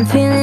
I'm feeling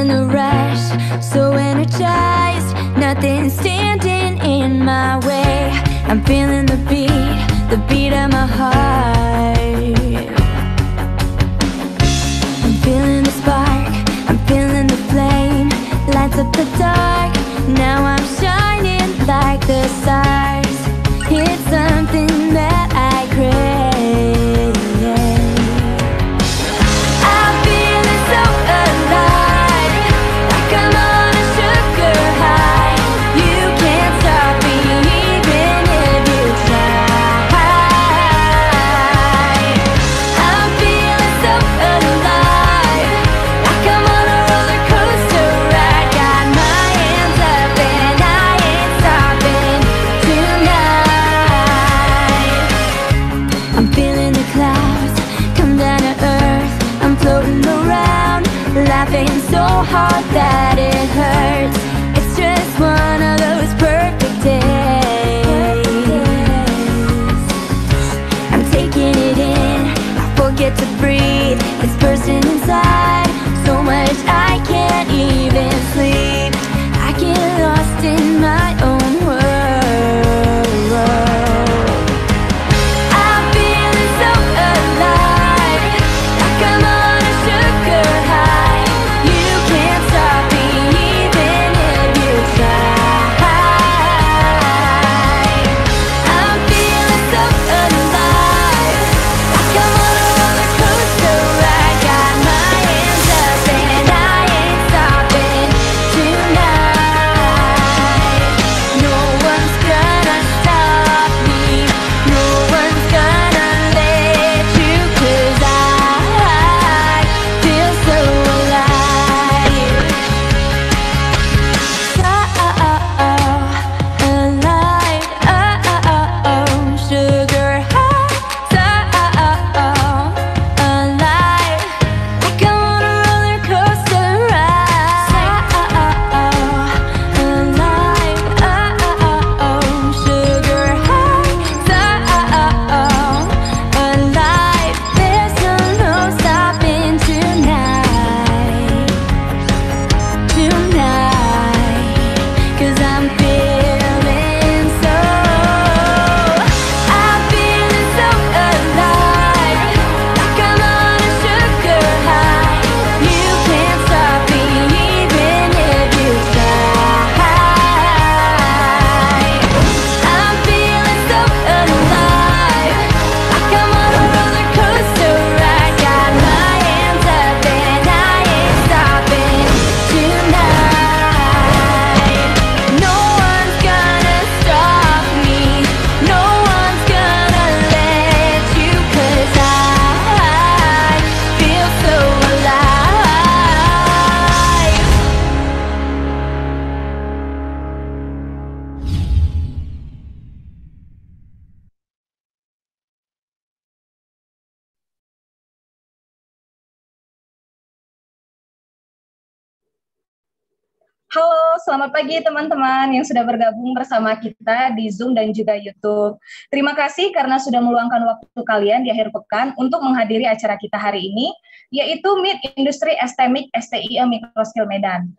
selamat pagi teman-teman yang sudah bergabung bersama kita di Zoom dan juga YouTube. Terima kasih karena sudah meluangkan waktu kalian di akhir pekan untuk menghadiri acara kita hari ini, yaitu Meet Industri Estemik STIE Mikroskill Medan.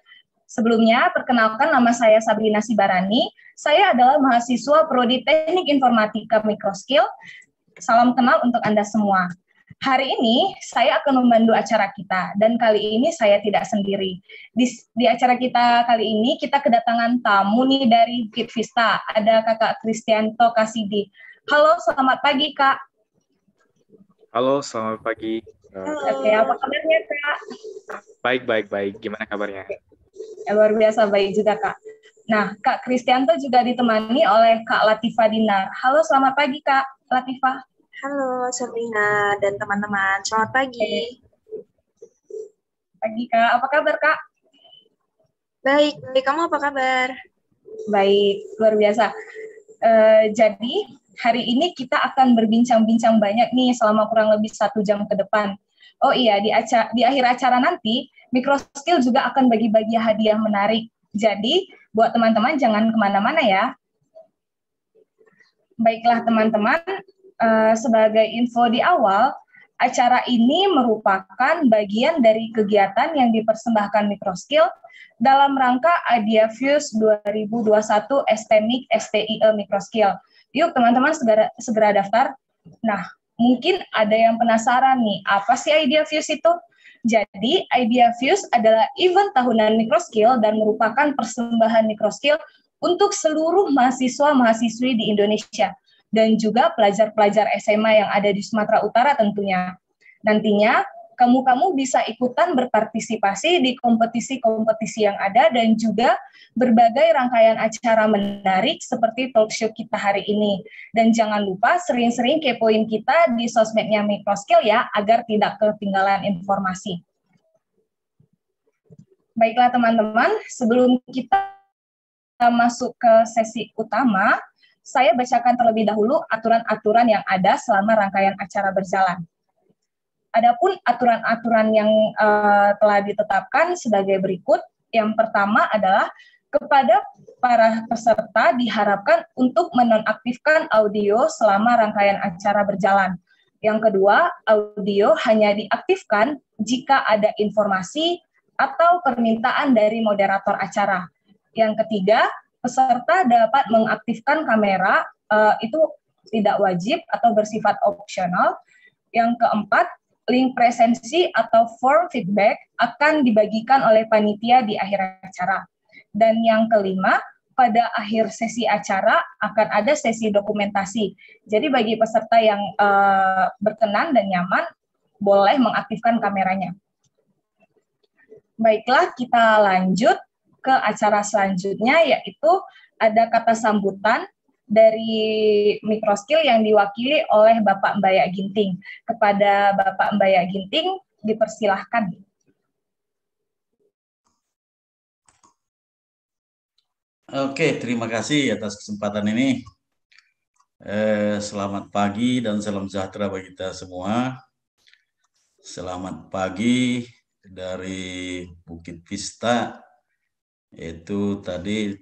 Sebelumnya, perkenalkan nama saya Sabrina Sibarani. Saya adalah mahasiswa Prodi Teknik Informatika Mikroskill. Salam kenal untuk Anda semua. Hari ini saya akan membantu acara kita dan kali ini saya tidak sendiri. Di, di acara kita kali ini kita kedatangan tamu nih dari Fit Vista. Ada Kakak Kristianto Kasidi. Halo, selamat pagi Kak. Halo, selamat pagi. Halo. Oke, apa kabarnya Kak? Baik, baik, baik. Gimana kabarnya? Ya, luar biasa baik juga Kak. Nah, Kak Kristianto juga ditemani oleh Kak Latifa Dinar. Halo, selamat pagi Kak Latifa. Halo Sabrina dan teman-teman, selamat pagi. Pagi Kak, apa kabar Kak? Baik, baik. Kamu apa kabar? Baik, luar biasa. Uh, jadi hari ini kita akan berbincang-bincang banyak nih selama kurang lebih satu jam ke depan. Oh iya, di, aca di akhir acara nanti, Microskill juga akan bagi-bagi hadiah menarik. Jadi, buat teman-teman jangan kemana-mana ya. Baiklah teman-teman, Eh, sebagai info di awal, acara ini merupakan bagian dari kegiatan yang dipersembahkan Mikroskill dalam rangka Idea Fuse 2021 STMIC STIE Mikroskill. Yuk teman-teman segera, segera daftar. Nah, mungkin ada yang penasaran nih, apa sih Idea Fuse itu? Jadi, Idea Fuse adalah event tahunan Mikroskill dan merupakan persembahan Mikroskill untuk seluruh mahasiswa-mahasiswi di Indonesia dan juga pelajar-pelajar SMA yang ada di Sumatera Utara tentunya. Nantinya kamu-kamu bisa ikutan berpartisipasi di kompetisi-kompetisi yang ada dan juga berbagai rangkaian acara menarik seperti talk show kita hari ini. Dan jangan lupa sering-sering kepoin kita di sosmednya Mikroskill ya, agar tidak ketinggalan informasi. Baiklah teman-teman, sebelum kita masuk ke sesi utama, saya bacakan terlebih dahulu aturan-aturan yang ada selama rangkaian acara berjalan. Adapun aturan-aturan yang uh, telah ditetapkan sebagai berikut. Yang pertama adalah kepada para peserta diharapkan untuk menonaktifkan audio selama rangkaian acara berjalan. Yang kedua, audio hanya diaktifkan jika ada informasi atau permintaan dari moderator acara. Yang ketiga, peserta dapat mengaktifkan kamera uh, itu tidak wajib atau bersifat opsional. Yang keempat, link presensi atau form feedback akan dibagikan oleh panitia di akhir acara. Dan yang kelima, pada akhir sesi acara akan ada sesi dokumentasi. Jadi bagi peserta yang uh, berkenan dan nyaman, boleh mengaktifkan kameranya. Baiklah, kita lanjut ke acara selanjutnya yaitu ada kata sambutan dari mikroskill yang diwakili oleh Bapak Mbaya Ginting. Kepada Bapak Mbaya Ginting dipersilahkan. Oke, terima kasih atas kesempatan ini. Eh, selamat pagi dan salam sejahtera bagi kita semua. Selamat pagi dari Bukit Vista, itu tadi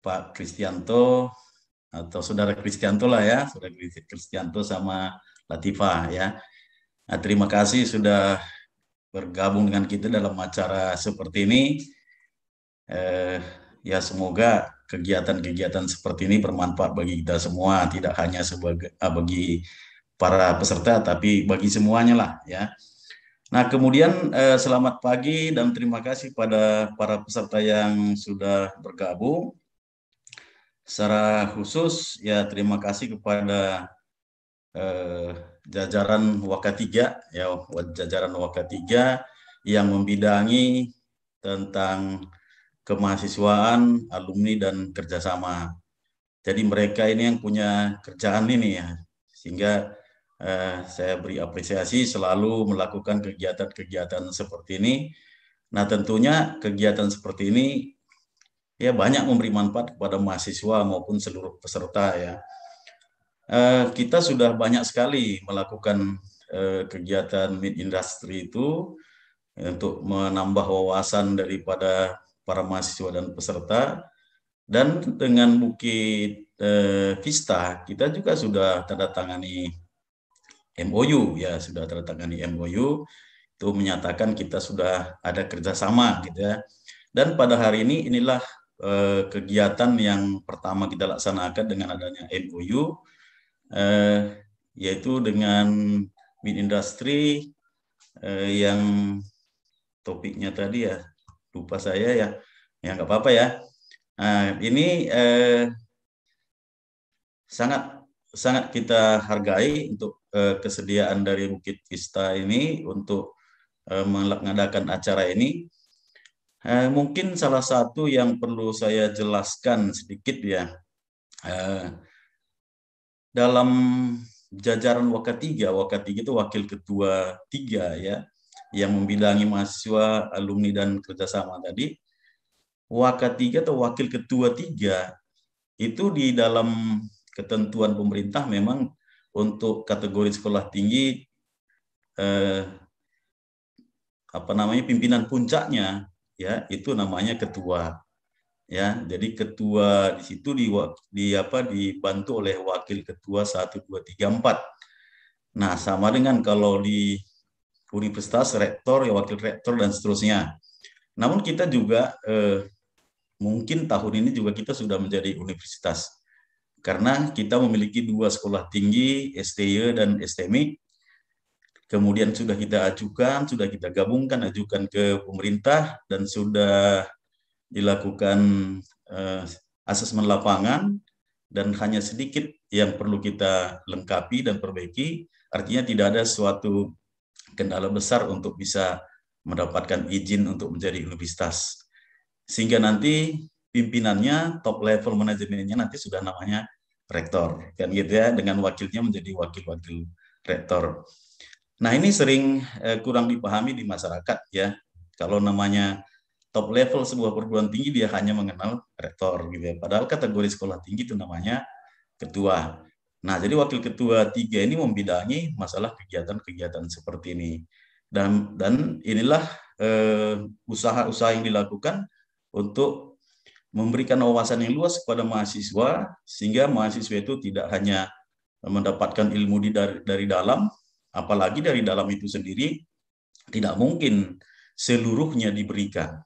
Pak Kristianto atau saudara Kristianto lah ya, saudara Kristianto sama Latifa ya. Nah, terima kasih sudah bergabung dengan kita dalam acara seperti ini. Eh, ya semoga kegiatan-kegiatan seperti ini bermanfaat bagi kita semua, tidak hanya sebagai ah, bagi para peserta tapi bagi semuanya lah ya. Nah, kemudian eh, selamat pagi dan terima kasih pada para peserta yang sudah bergabung. Secara khusus, ya terima kasih kepada eh, jajaran Waka 3, ya jajaran Waka 3 yang membidangi tentang kemahasiswaan, alumni, dan kerjasama. Jadi mereka ini yang punya kerjaan ini ya, sehingga eh, saya beri apresiasi selalu melakukan kegiatan-kegiatan seperti ini. Nah tentunya kegiatan seperti ini ya banyak memberi manfaat kepada mahasiswa maupun seluruh peserta ya. Eh, kita sudah banyak sekali melakukan eh, kegiatan mid industry itu eh, untuk menambah wawasan daripada para mahasiswa dan peserta. Dan dengan Bukit eh, Vista, kita juga sudah tanda tangani MOU ya sudah tertangani MOU itu menyatakan kita sudah ada kerjasama gitu ya dan pada hari ini inilah eh, kegiatan yang pertama kita laksanakan dengan adanya MOU eh, yaitu dengan mid industry eh, yang topiknya tadi ya lupa saya ya ya nggak apa-apa ya nah, ini eh, sangat sangat kita hargai untuk Eh, kesediaan dari Bukit Vista ini untuk eh, mengadakan acara ini. Eh, mungkin salah satu yang perlu saya jelaskan sedikit ya. Dalam jajaran Wakatiga, Wakatiga itu wakil ketua tiga ya, yang membidangi mahasiswa, alumni, dan kerjasama tadi. Wakatiga atau wakil ketua tiga itu di dalam ketentuan pemerintah memang untuk kategori sekolah tinggi eh, apa namanya pimpinan puncaknya ya itu namanya ketua ya jadi ketua di situ di, di apa dibantu oleh wakil ketua 1 2 3 empat. nah sama dengan kalau di universitas rektor ya wakil rektor dan seterusnya namun kita juga eh, mungkin tahun ini juga kita sudah menjadi universitas karena kita memiliki dua sekolah tinggi, STY dan STMI. Kemudian sudah kita ajukan, sudah kita gabungkan, ajukan ke pemerintah, dan sudah dilakukan uh, asesmen lapangan, dan hanya sedikit yang perlu kita lengkapi dan perbaiki. Artinya tidak ada suatu kendala besar untuk bisa mendapatkan izin untuk menjadi universitas. Sehingga nanti pimpinannya, top level manajemennya nanti sudah namanya rektor, kan gitu ya, dengan wakilnya menjadi wakil-wakil rektor. Nah ini sering eh, kurang dipahami di masyarakat ya, kalau namanya top level sebuah perguruan tinggi dia hanya mengenal rektor gitu ya. Padahal kategori sekolah tinggi itu namanya ketua. Nah jadi wakil ketua tiga ini membidangi masalah kegiatan-kegiatan seperti ini dan dan inilah eh, usaha-usaha yang dilakukan untuk memberikan wawasan yang luas kepada mahasiswa sehingga mahasiswa itu tidak hanya mendapatkan ilmu di dari, dari dalam apalagi dari dalam itu sendiri tidak mungkin seluruhnya diberikan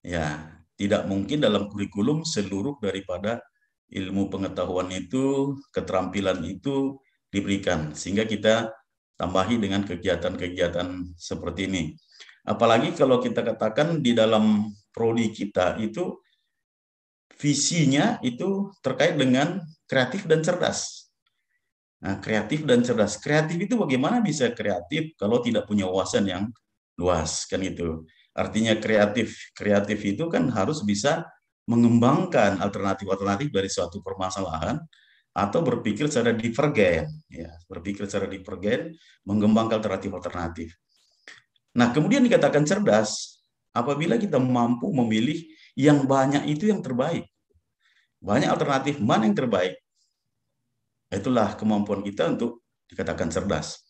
ya tidak mungkin dalam kurikulum seluruh daripada ilmu pengetahuan itu keterampilan itu diberikan sehingga kita tambahi dengan kegiatan-kegiatan seperti ini apalagi kalau kita katakan di dalam prodi kita itu visinya itu terkait dengan kreatif dan cerdas. Nah, kreatif dan cerdas. Kreatif itu bagaimana bisa kreatif kalau tidak punya wawasan yang luas kan itu. Artinya kreatif, kreatif itu kan harus bisa mengembangkan alternatif-alternatif dari suatu permasalahan atau berpikir secara divergen, ya, berpikir secara divergen, mengembangkan alternatif-alternatif. Nah, kemudian dikatakan cerdas apabila kita mampu memilih yang banyak itu yang terbaik banyak alternatif mana yang terbaik. Itulah kemampuan kita untuk dikatakan cerdas.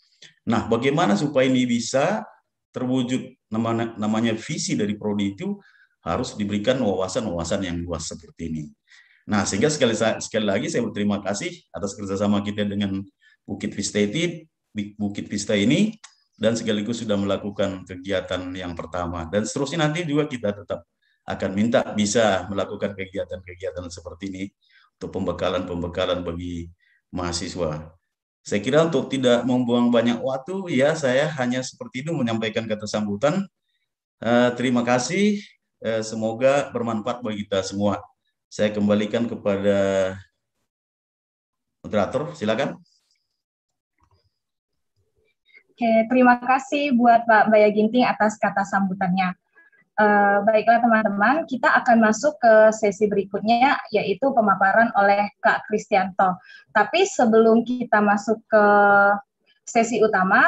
Nah, bagaimana supaya ini bisa terwujud namanya, namanya visi dari prodi itu harus diberikan wawasan-wawasan yang luas seperti ini. Nah, sehingga sekali, sekali lagi saya berterima kasih atas kerjasama kita dengan Bukit Vista ini, Bukit Vista ini dan sekaligus sudah melakukan kegiatan yang pertama dan seterusnya nanti juga kita tetap akan minta bisa melakukan kegiatan-kegiatan seperti ini untuk pembekalan-pembekalan bagi mahasiswa. Saya kira untuk tidak membuang banyak waktu, ya saya hanya seperti itu menyampaikan kata sambutan. Eh, terima kasih, eh, semoga bermanfaat bagi kita semua. Saya kembalikan kepada moderator, silakan. Oke, terima kasih buat Pak Baya Ginting atas kata sambutannya. Uh, baiklah teman-teman, kita akan masuk ke sesi berikutnya yaitu pemaparan oleh Kak Kristianto. Tapi sebelum kita masuk ke sesi utama,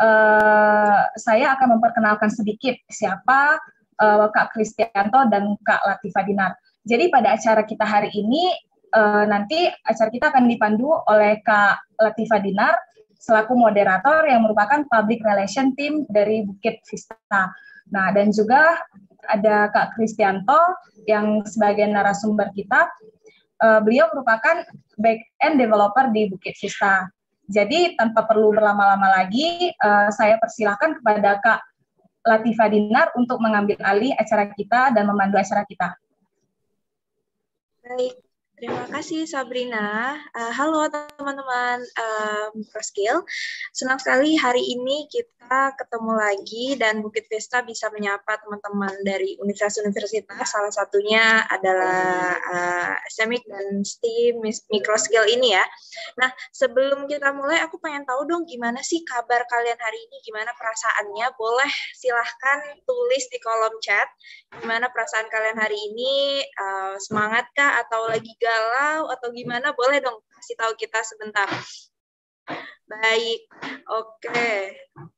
uh, saya akan memperkenalkan sedikit siapa uh, Kak Kristianto dan Kak Latifah Dinar. Jadi pada acara kita hari ini uh, nanti acara kita akan dipandu oleh Kak Latifah Dinar selaku moderator yang merupakan public relation team dari Bukit Vista. Nah, dan juga ada Kak Kristianto yang sebagai narasumber kita. Uh, beliau merupakan back-end developer di Bukit Vista. Jadi, tanpa perlu berlama-lama lagi, uh, saya persilahkan kepada Kak Latifa Dinar untuk mengambil alih acara kita dan memandu acara kita. Baik, Terima kasih Sabrina. Uh, halo teman-teman um, ProSkill. Senang sekali hari ini kita ketemu lagi dan Bukit Vesta bisa menyapa teman-teman dari universitas-universitas. Salah satunya adalah uh, eh, SMIC dan STEAM Microskill ini ya. Nah, sebelum kita mulai aku pengen tahu dong gimana sih kabar kalian hari ini? Gimana perasaannya? Boleh silahkan tulis di kolom chat gimana perasaan kalian hari ini? Uh, eh, semangat kah atau lagi galau atau gimana, boleh dong kasih tahu kita sebentar. Baik, oke.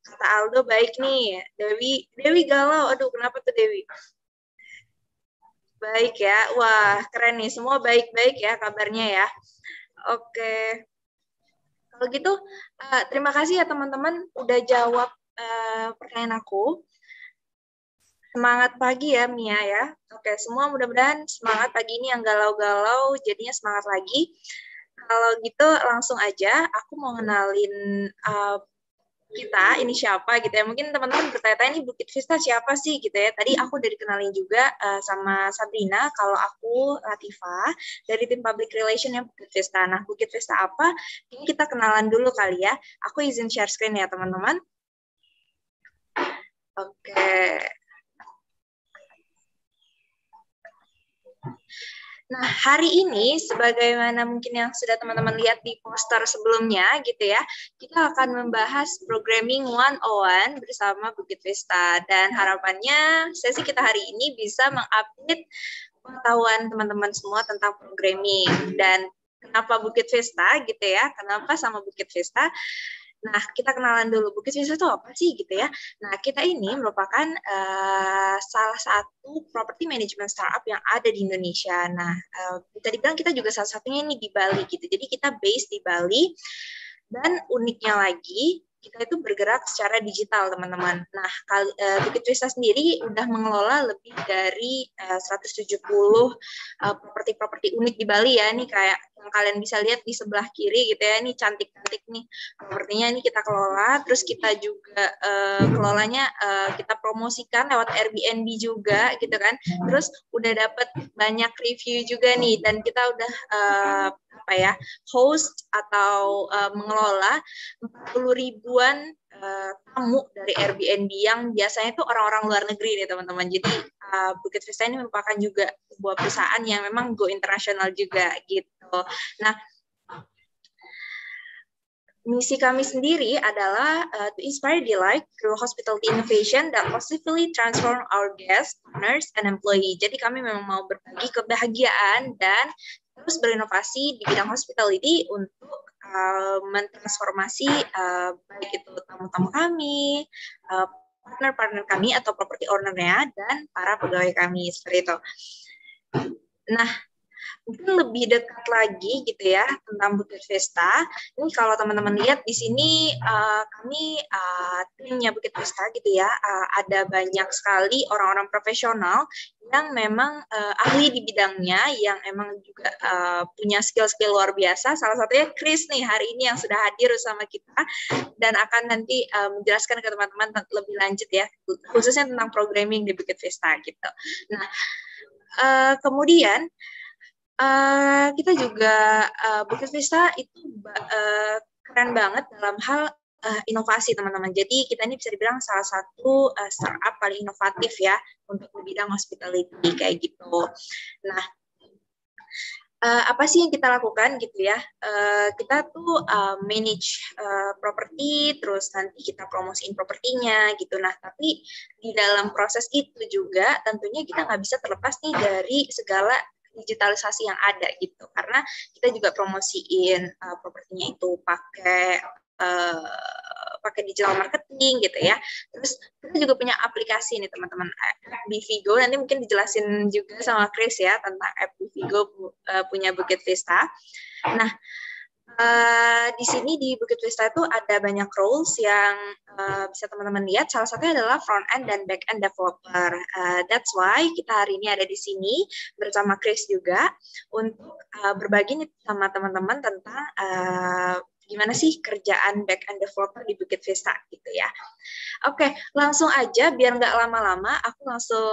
Kata Aldo baik nih. Dewi, Dewi galau. Aduh, kenapa tuh Dewi? Baik ya. Wah, keren nih. Semua baik-baik ya kabarnya ya. Oke. Kalau gitu, uh, terima kasih ya teman-teman udah jawab uh, pertanyaan aku. Semangat pagi ya Mia ya. Oke, semua mudah-mudahan semangat pagi ini yang galau-galau jadinya semangat lagi. Kalau gitu langsung aja aku mau ngenalin uh, eh, kita ini siapa gitu ya. Mungkin teman-teman bertanya-tanya ini Bukit Vista siapa sih gitu ya. Tadi aku udah dikenalin juga uh, sama Sabrina kalau aku Latifa dari tim public relation yang Bukit Vista. Nah, Bukit Vista apa? Ini kita kenalan dulu kali ya. Aku izin share screen ya teman-teman. Oke. Okay. Nah, hari ini sebagaimana mungkin yang sudah teman-teman lihat di poster sebelumnya gitu ya, kita akan membahas programming one 101 bersama Bukit Vista dan harapannya sesi kita hari ini bisa mengupdate pengetahuan teman-teman semua tentang programming dan kenapa Bukit Vista gitu ya, kenapa sama Bukit Vista Nah, kita kenalan dulu Bukit Wisata itu apa sih gitu ya. Nah, kita ini merupakan uh, salah satu property management startup yang ada di Indonesia. Nah, uh, bisa dibilang kita juga salah satunya ini di Bali gitu. Jadi kita base di Bali dan uniknya lagi kita itu bergerak secara digital teman-teman. Nah, kali, uh, eh, Bukit Wisata sendiri udah mengelola lebih dari eh, uh, 170 eh, properti-properti unik di Bali ya. Ini kayak yang kalian bisa lihat di sebelah kiri gitu ya. Ini cantik-cantik nih Sepertinya ini kita kelola. Terus kita juga uh, kelolanya uh, kita promosikan lewat Airbnb juga gitu kan. Terus udah dapet banyak review juga nih dan kita udah uh, apa ya host atau uh, mengelola 40 ribuan uh, tamu dari Airbnb yang biasanya itu orang-orang luar negeri nih teman-teman. Jadi uh, Bukit Vista ini merupakan juga sebuah perusahaan yang memang go internasional juga gitu. Nah Misi kami sendiri adalah uh, to inspire delight through hospitality innovation that positively transform our guests, nurse, and employee. Jadi kami memang mau berbagi kebahagiaan dan terus berinovasi di bidang hospitality untuk uh, mentransformasi uh, baik itu tamu-tamu kami, uh, partner-partner kami atau property ownernya dan para pegawai kami seperti itu. Nah, mungkin lebih dekat lagi gitu ya tentang Bukit Vesta. Ini kalau teman-teman lihat di sini uh, kami uh, timnya Bukit Vesta gitu ya, uh, ada banyak sekali orang-orang profesional yang memang uh, ahli di bidangnya, yang emang juga uh, punya skill-skill luar biasa. Salah satunya Chris nih hari ini yang sudah hadir sama kita dan akan nanti uh, menjelaskan ke teman-teman lebih lanjut ya, khususnya tentang programming di Bukit Vesta gitu. Nah, uh, kemudian Eh, kita juga uh, eh, Bukit Vista itu uh, keren banget dalam hal uh, inovasi teman-teman. Jadi kita ini bisa dibilang salah satu uh, startup paling inovatif ya untuk bidang hospitality kayak gitu. Nah, uh, apa sih yang kita lakukan gitu ya? Uh, kita tuh uh, manage uh, properti, terus nanti kita promosiin propertinya gitu. Nah, tapi di dalam proses itu juga tentunya kita nggak bisa terlepas nih dari segala digitalisasi yang ada gitu karena kita juga promosiin uh, propertinya itu pakai uh, pakai digital marketing gitu ya terus kita juga punya aplikasi nih teman-teman Bivigo nanti mungkin dijelasin juga sama Chris ya tentang app Vigo uh, punya Bukit Vista nah Uh, di sini di Bukit Wisata itu ada banyak roles yang uh, bisa teman-teman lihat. Salah satunya adalah front end dan back end developer. Uh, that's why kita hari ini ada di sini bersama Chris juga untuk uh, berbagi sama teman-teman tentang uh, gimana sih kerjaan back end developer di Bukit Vista gitu ya. Oke, langsung aja biar nggak lama-lama, aku langsung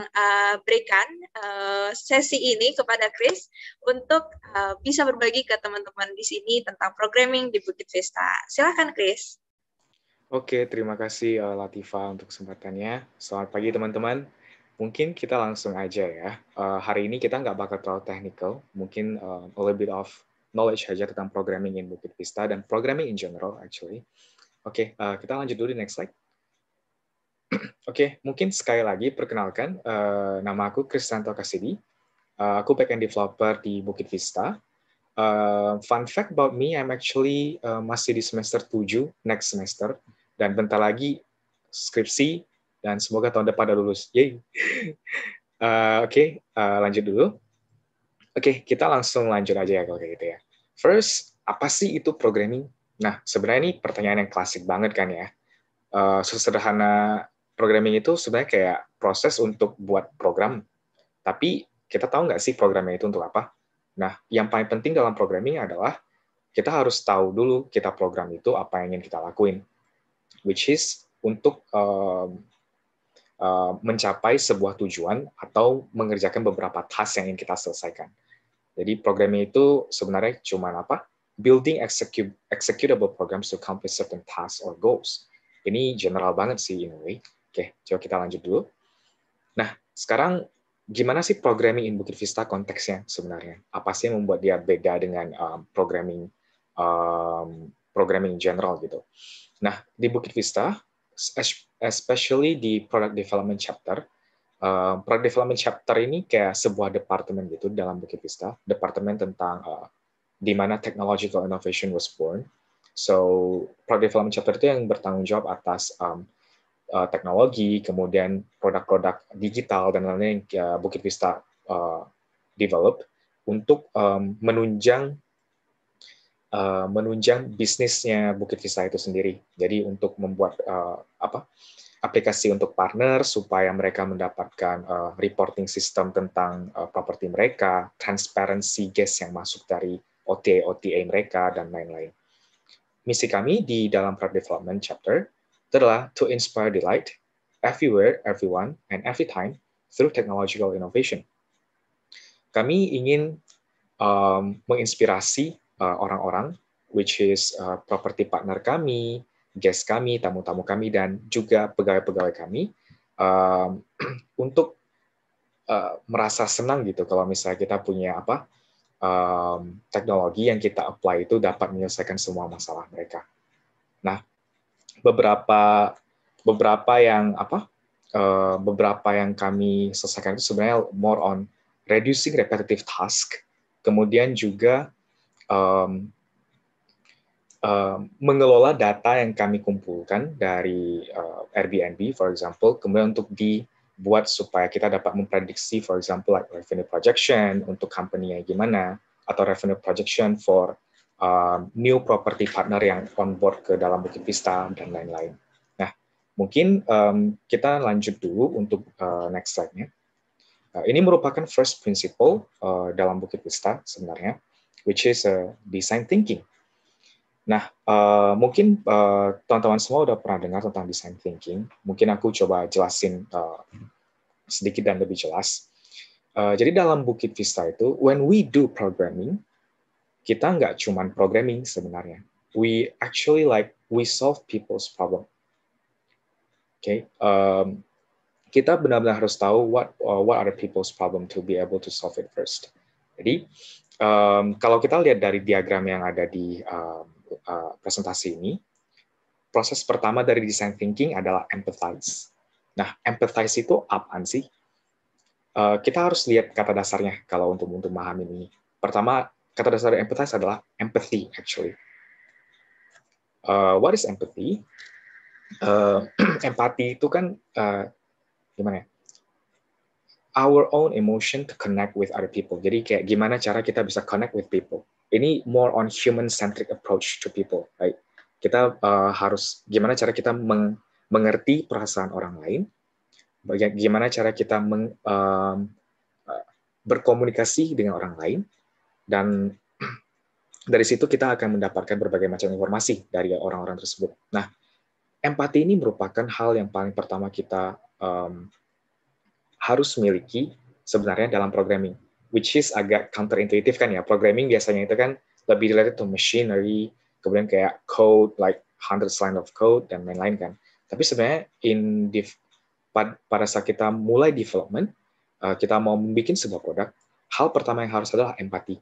uh, berikan uh, sesi ini kepada Chris untuk uh, bisa berbagi ke teman-teman di sini tentang programming di Bukit Vista. Silahkan Chris. Oke, terima kasih uh, Latifa untuk kesempatannya. Selamat pagi teman-teman mungkin kita langsung aja ya. Uh, hari ini kita nggak bakal terlalu technical, mungkin uh, a little bit of knowledge saja tentang programming in Bukit Vista dan programming in general actually. Oke, okay, uh, eh, kita lanjut dulu di next slide. Oke, okay, mungkin sekali lagi perkenalkan, uh, nama aku Kristanto Kasidi. Uh, eh, aku backend developer di Bukit Vista. Uh, fun fact about me, I'm actually uh, masih di semester 7 next semester dan bentar lagi skripsi dan semoga tahun depan ada lulus. Yay. Uh, Oke, okay, uh, lanjut dulu. Oke, okay, kita langsung lanjut aja ya kalau kayak gitu ya. First, apa sih itu programming? Nah, sebenarnya ini pertanyaan yang klasik banget kan ya. Uh, sesederhana programming itu sebenarnya kayak proses untuk buat program. Tapi kita tahu nggak sih programnya itu untuk apa? Nah, yang paling penting dalam programming adalah kita harus tahu dulu kita program itu apa yang ingin kita lakuin. Which is untuk um, uh, mencapai sebuah tujuan atau mengerjakan beberapa task yang ingin kita selesaikan. Jadi programming itu sebenarnya cuma apa? Building executable programs to accomplish certain tasks or goals. Ini general banget sih in a way. Oke, coba kita lanjut dulu. Nah, sekarang gimana sih programming in Bukit Vista konteksnya sebenarnya? Apa sih yang membuat dia beda dengan um, programming um, programming general gitu? Nah, di Bukit Vista, especially di product development chapter, Eh, product development chapter ini kayak sebuah departemen gitu dalam Vista, departemen tentang uh, di mana technological innovation was born. So product development chapter itu yang bertanggung jawab atas um, uh, teknologi, kemudian produk-produk digital dan lain-lain yang uh, Bukit Vista uh, develop untuk um, menunjang uh, menunjang bisnisnya Bukit Vista itu sendiri. Jadi untuk membuat uh, apa aplikasi untuk partner supaya mereka mendapatkan uh, reporting system tentang uh, properti mereka, transparency gas yang masuk dari OTA OTA mereka dan lain-lain. Misi kami di dalam product development chapter adalah to inspire delight everywhere, everyone, and every time through technological innovation. Kami ingin um, menginspirasi orang-orang, uh, which is uh, property partner kami, guest kami, tamu-tamu kami, dan juga pegawai-pegawai kami um, untuk uh, merasa senang gitu kalau misalnya kita punya apa um, teknologi yang kita apply itu dapat menyelesaikan semua masalah mereka. Nah, beberapa beberapa yang apa uh, beberapa yang kami selesaikan itu sebenarnya more on reducing repetitive task, kemudian juga um, Eh, mengelola data yang kami kumpulkan dari uh, Airbnb, for example, kemudian untuk dibuat supaya kita dapat memprediksi, for example, like revenue projection untuk company yang gimana, atau revenue projection for uh, new property partner yang on board ke dalam Bukit Vista, dan lain-lain. Nah, mungkin um, kita lanjut dulu untuk uh, next slide-nya. Uh, ini merupakan first principle uh, dalam Bukit Vista sebenarnya, which is uh, design thinking Nah, uh, mungkin eh, teman teman uh, semua udah pernah dengar tentang design thinking. Mungkin aku coba jelasin uh, sedikit dan lebih jelas. Uh, jadi dalam Bukit Vista itu, when we do programming, kita nggak cuman programming sebenarnya. We actually like we solve people's problem. Oke, okay? um, kita benar-benar harus tahu what uh, what are people's problem to be able to solve it first. Jadi um, kalau kita lihat dari diagram yang ada di um, Eh, presentasi ini, proses pertama dari design thinking adalah empathize. Nah, empathize itu apa sih? Uh, kita harus lihat kata dasarnya kalau untuk untuk memahami ini. Pertama, kata dasar empathize adalah empathy actually. Uh, what is empathy? Uh, empati itu kan uh, gimana ya? our own emotion to connect with other people. Jadi kayak gimana cara kita bisa connect with people. Ini more on human centric approach to people. Right? Kita uh, harus gimana cara kita meng mengerti perasaan orang lain. Bagaimana cara kita meng, um, uh, berkomunikasi dengan orang lain dan dari situ kita akan mendapatkan berbagai macam informasi dari orang-orang tersebut. Nah, empati ini merupakan hal yang paling pertama kita um, harus miliki sebenarnya dalam programming, which is agak counterintuitive kan ya. Programming biasanya itu kan lebih related to machinery, kemudian kayak code, like hundreds line of code, dan lain-lain kan. Tapi sebenarnya in div, pada saat kita mulai development, eh, kita mau membuat sebuah produk, hal pertama yang harus adalah empati.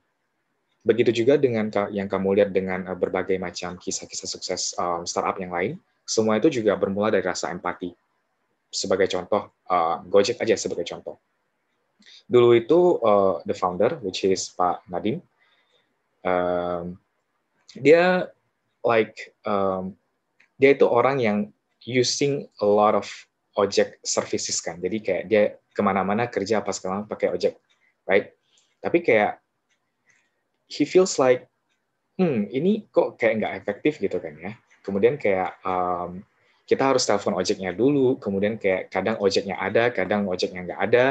Begitu juga dengan yang kamu lihat dengan eh, berbagai macam kisah-kisah sukses eh, startup yang lain, semua itu juga bermula dari rasa empati sebagai contoh uh, Gojek aja sebagai contoh. Dulu itu uh, the founder which is Pak Nadim um, dia like um, dia itu orang yang using a lot of ojek services kan jadi kayak dia kemana-mana kerja apa segala pakai ojek right tapi kayak he feels like hmm ini kok kayak nggak efektif gitu kan ya kemudian kayak um, kita harus telepon ojeknya dulu, kemudian kayak kadang ojeknya ada, kadang ojeknya nggak ada,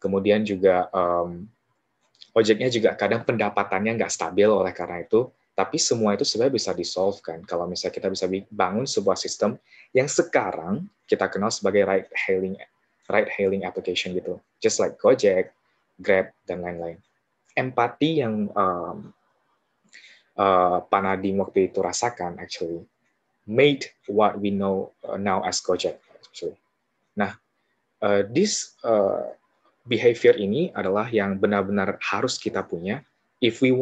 kemudian juga um, ojeknya juga kadang pendapatannya nggak stabil oleh karena itu, tapi semua itu sebenarnya bisa disolve kan, kalau misalnya kita bisa bangun sebuah sistem yang sekarang kita kenal sebagai ride hailing ride hailing application gitu, just like Gojek, Grab dan lain-lain. Empati yang um, uh, Pak Nadiem waktu itu rasakan actually made what we know uh, now as Gojek. Actually. Nah, uh, this uh, behavior ini adalah yang benar-benar harus kita punya if we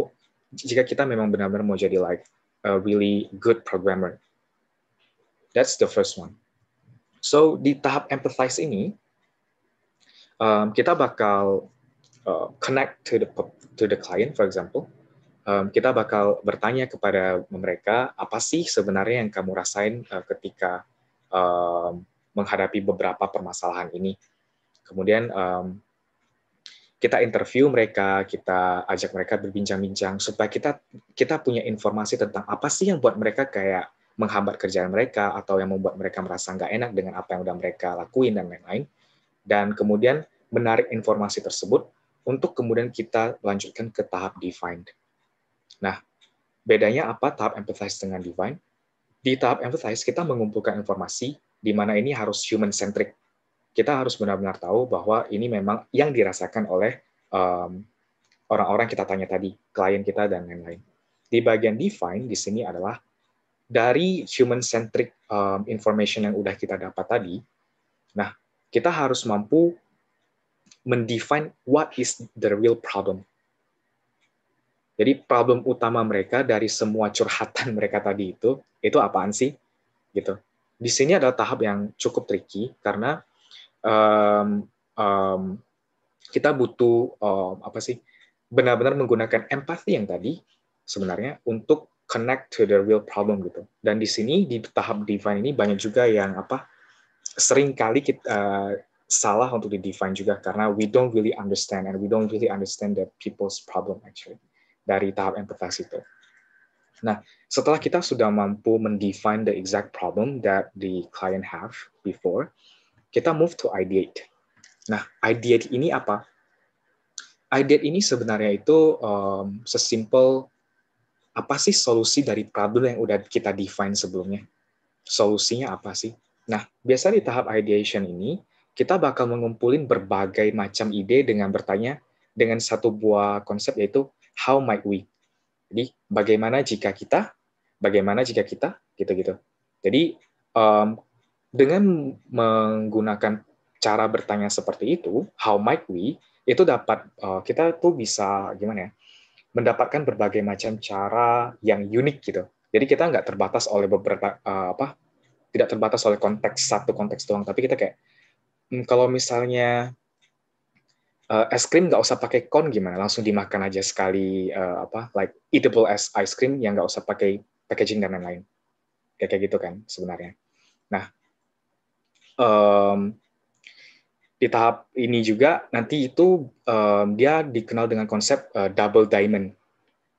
jika kita memang benar-benar mau jadi like a really good programmer. That's the first one. So di tahap empathize ini um, kita bakal uh, connect to the to the client, for example um, kita bakal bertanya kepada mereka apa sih sebenarnya yang kamu rasain uh, ketika um, menghadapi beberapa permasalahan ini. Kemudian um, kita interview mereka, kita ajak mereka berbincang-bincang supaya kita kita punya informasi tentang apa sih yang buat mereka kayak menghambat kerjaan mereka atau yang membuat mereka merasa nggak enak dengan apa yang udah mereka lakuin dan lain-lain. Dan kemudian menarik informasi tersebut untuk kemudian kita lanjutkan ke tahap defined. Nah, bedanya apa tahap empathize dengan divine? Di tahap empathize, kita mengumpulkan informasi di mana ini harus human-centric. Kita harus benar-benar tahu bahwa ini memang yang dirasakan oleh orang orang-orang kita tanya tadi, klien kita, dan lain-lain. Di bagian define, di sini adalah dari human-centric um, information yang udah kita dapat tadi, nah, kita harus mampu mendefine what is the real problem jadi problem utama mereka dari semua curhatan mereka tadi itu, itu apaan sih? Gitu. Di sini adalah tahap yang cukup tricky karena um, um, kita butuh um, apa sih? Benar-benar menggunakan empati yang tadi sebenarnya untuk connect to the real problem gitu. Dan di sini di tahap divine ini banyak juga yang apa? Sering kali kita uh, eh, salah untuk di define juga karena we don't really understand and we don't really understand the people's problem actually dari tahap empathize itu. Nah, setelah kita sudah mampu mendefine the exact problem that the client have before, kita move to ideate. Nah, ideate ini apa? Ideate ini sebenarnya itu um, sesimpel apa sih solusi dari problem yang udah kita define sebelumnya? Solusinya apa sih? Nah, biasa di tahap ideation ini, kita bakal mengumpulin berbagai macam ide dengan bertanya dengan satu buah konsep yaitu how might we? Jadi bagaimana jika kita, bagaimana jika kita, gitu-gitu. Jadi um, dengan menggunakan cara bertanya seperti itu, how might we, itu dapat uh, kita tuh bisa gimana ya, mendapatkan berbagai macam cara yang unik gitu. Jadi kita nggak terbatas oleh beberapa uh, apa, tidak terbatas oleh konteks satu konteks doang, tapi kita kayak hmm, kalau misalnya uh, es krim nggak usah pakai cone gimana langsung dimakan aja sekali uh, apa like eatable as ice cream yang nggak usah pakai packaging dan lain-lain kayak kayak gitu kan sebenarnya nah um, di tahap ini juga nanti itu um, dia dikenal dengan konsep uh, double diamond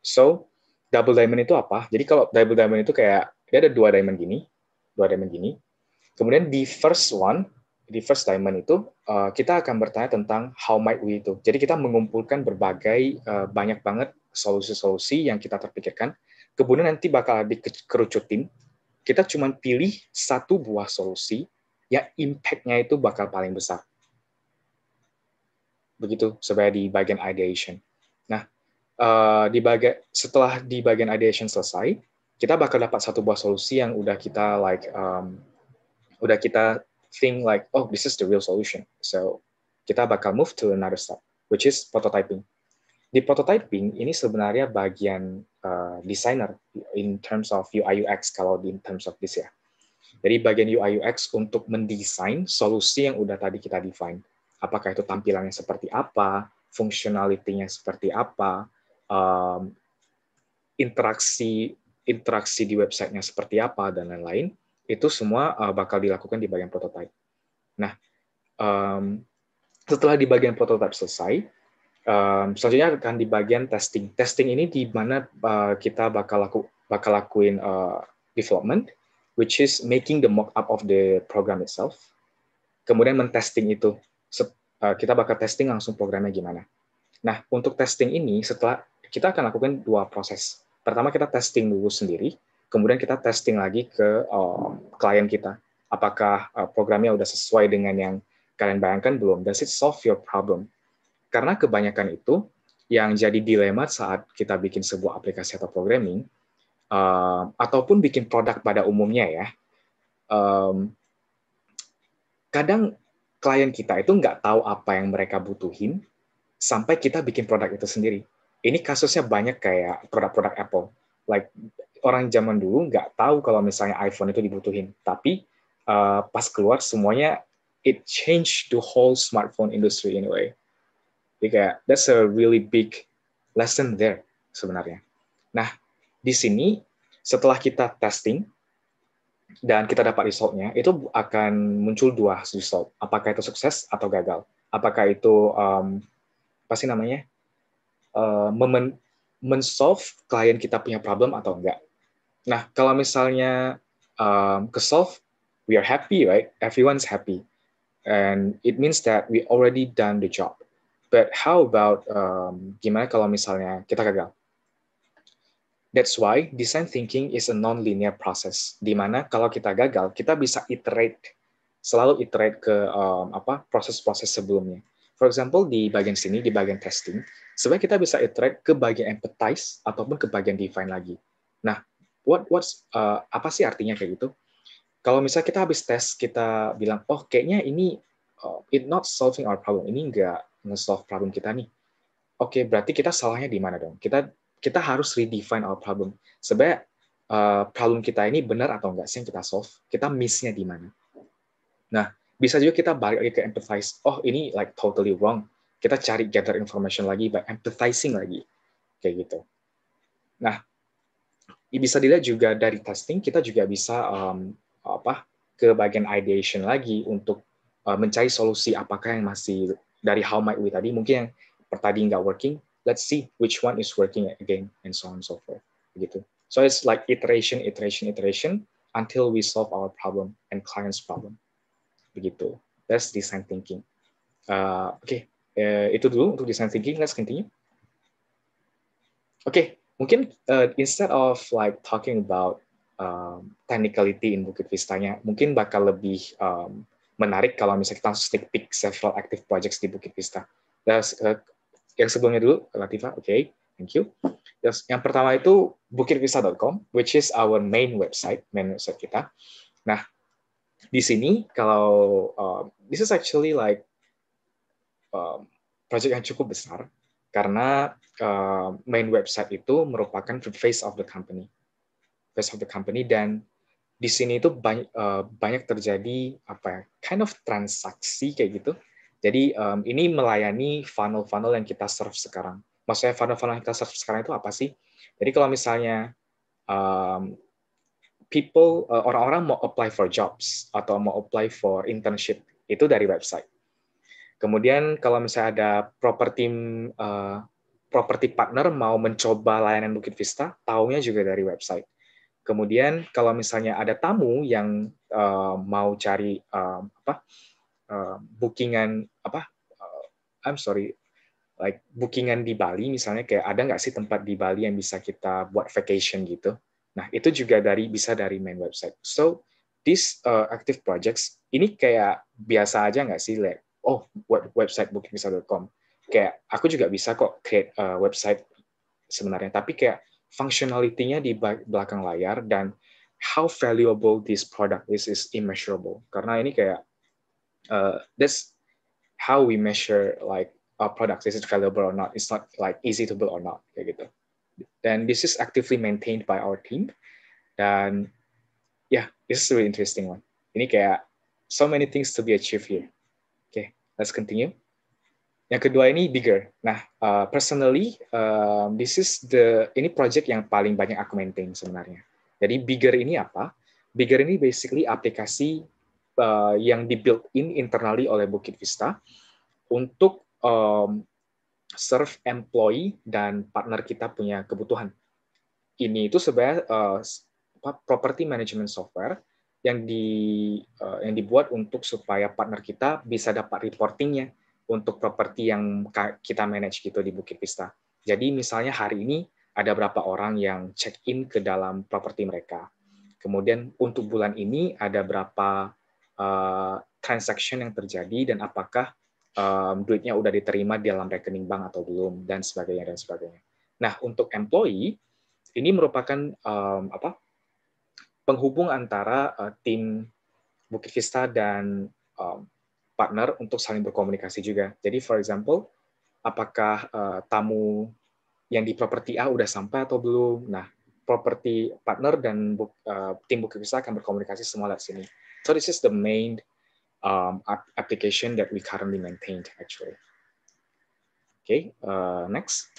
so double diamond itu apa jadi kalau double diamond itu kayak dia ada dua diamond gini dua diamond gini kemudian di first one di first diamond itu eh, kita akan bertanya tentang how might we itu. Jadi kita mengumpulkan berbagai eh, banyak banget solusi-solusi yang kita terpikirkan. Kemudian nanti bakal dikerucutin. Kita cuma pilih satu buah solusi yang impact-nya itu bakal paling besar. Begitu sebagai di bagian ideation. Nah, eh, di baga- setelah di bagian ideation selesai, kita bakal dapat satu buah solusi yang udah kita like um, udah kita think like, oh, this is the real solution. So kita bakal move to another step, which is prototyping. Di prototyping ini sebenarnya bagian uh, designer in terms of UI UX kalau di terms of this ya. Jadi bagian UI UX untuk mendesain solusi yang udah tadi kita define. Apakah itu tampilannya seperti apa, fungsionalitinya seperti apa, um, interaksi interaksi di websitenya seperti apa dan lain-lain itu semua uh, bakal dilakukan di bagian prototype. Nah, um, setelah di bagian prototype selesai, um, selanjutnya akan di bagian testing. Testing ini di mana uh, kita bakal laku bakal lakuin uh, development, which is making the mock-up of the program itself. Kemudian mentesting itu, uh, kita bakal testing langsung programnya gimana. Nah, untuk testing ini setelah kita akan lakukan dua proses. Pertama kita testing dulu sendiri, kemudian kita testing lagi ke uh, klien kita apakah uh, programnya sudah sesuai dengan yang kalian bayangkan belum does it solve your problem karena kebanyakan itu yang jadi dilema saat kita bikin sebuah aplikasi atau programming uh, ataupun bikin produk pada umumnya ya um, kadang klien kita itu nggak tahu apa yang mereka butuhin sampai kita bikin produk itu sendiri. Ini kasusnya banyak kayak produk-produk Apple. Like orang zaman dulu nggak tahu kalau misalnya iPhone itu dibutuhin. Tapi uh, pas keluar semuanya it changed the whole smartphone industry anyway. Jadi kayak that's a really big lesson there sebenarnya. Nah, di sini setelah kita testing dan kita dapat resultnya, itu akan muncul dua result. Apakah itu sukses atau gagal? Apakah itu um, pasti namanya uh, eh, men solve klien kita punya problem atau enggak? Nah, kalau misalnya um, ke solve, we are happy, right? Everyone's happy. And it means that we already done the job. But how about um, gimana kalau misalnya kita gagal? That's why design thinking is a non-linear process. Dimana kalau kita gagal, kita bisa iterate, selalu iterate ke um, apa proses-proses sebelumnya. For example, di bagian sini, di bagian testing, sebenarnya kita bisa iterate ke bagian empathize ataupun ke bagian define lagi. Nah, what what's uh, apa sih artinya kayak gitu? Kalau misalnya kita habis tes kita bilang oh kayaknya ini uh, it not solving our problem. Ini nggak nge-solve problem kita nih. Oke, okay, berarti kita salahnya di mana dong? Kita kita harus redefine our problem. Sebenarnya uh, problem kita ini benar atau enggak sih yang kita solve? Kita missnya di mana? Nah, bisa juga kita balik lagi ke empathize. Oh, ini like totally wrong. Kita cari gather information lagi by empathizing lagi. Kayak gitu. Nah, Ya, bisa dilihat juga dari testing kita juga bisa um, apa ke bagian ideation lagi untuk uh, mencari solusi apakah yang masih dari how might we tadi mungkin yang tadi nggak working let's see which one is working again and so on and so forth begitu so it's like iteration iteration iteration until we solve our problem and client's problem begitu that's design thinking uh, oke okay. uh, itu dulu untuk design thinking let's continue oke okay mungkin uh, instead of like talking about um, technicality in Bukit Vistanya, mungkin bakal lebih um, menarik kalau misalnya kita sneak peek several active projects di Bukit Vista. Terus, uh, yang sebelumnya dulu, Latifa, oke, okay, thank you. Terus, yang pertama itu bukitvista.com, which is our main website, main website kita. Nah, di sini kalau um, this is actually like um, project yang cukup besar karena uh, main website itu merupakan face of the company, face of the company dan di sini itu banyak, uh, banyak terjadi apa ya, kind of transaksi kayak gitu. Jadi um, ini melayani funnel-funnel yang kita serve sekarang. Maksudnya funnel-funnel yang kita serve sekarang itu apa sih? Jadi kalau misalnya um, people eh, orang-orang mau apply for jobs atau mau apply for internship itu dari website. Kemudian kalau misalnya ada properti uh, eh, property partner mau mencoba layanan Bukit Vista, taunya juga dari website. Kemudian kalau misalnya ada tamu yang uh, mau cari uh, apa uh, bookingan apa uh, I'm sorry like bookingan di Bali misalnya kayak ada nggak sih tempat di Bali yang bisa kita buat vacation gitu. Nah itu juga dari bisa dari main website. So these uh, active projects ini kayak biasa aja nggak sih like oh buat website .com. kayak aku juga bisa kok create a uh, website sebenarnya tapi kayak functionality-nya di belakang layar dan how valuable this product is is immeasurable karena ini kayak uh, that's how we measure like our product is it valuable or not it's not like easy to build or not kayak gitu dan this is actively maintained by our team dan yeah this is a really interesting one ini kayak so many things to be achieved here Let's continue. Yang kedua ini bigger. Nah, uh, personally, uh, this is the ini project yang paling banyak aku maintain sebenarnya. Jadi bigger ini apa? Bigger ini basically aplikasi uh, yang dibuild in internally oleh Bukit Vista untuk um, serve employee dan partner kita punya kebutuhan. Ini itu sebenarnya uh, property management software yang di uh, yang dibuat untuk supaya partner kita bisa dapat reportingnya untuk properti yang kita manage gitu di Bukit Pista. Jadi misalnya hari ini ada berapa orang yang check in ke dalam properti mereka. Kemudian untuk bulan ini ada berapa uh, transaction yang terjadi dan apakah um, duitnya udah diterima di dalam rekening bank atau belum dan sebagainya dan sebagainya. Nah untuk employee ini merupakan um, apa penghubung antara uh, tim Bukit Vista dan um, partner untuk saling berkomunikasi juga. Jadi, for example, apakah uh, tamu yang di properti A udah sampai atau belum? Nah, properti partner dan buk, uh, tim Bukit Vista akan berkomunikasi semua di sini. So this is the main um, application that we currently maintain, actually. Oke, okay, uh, next.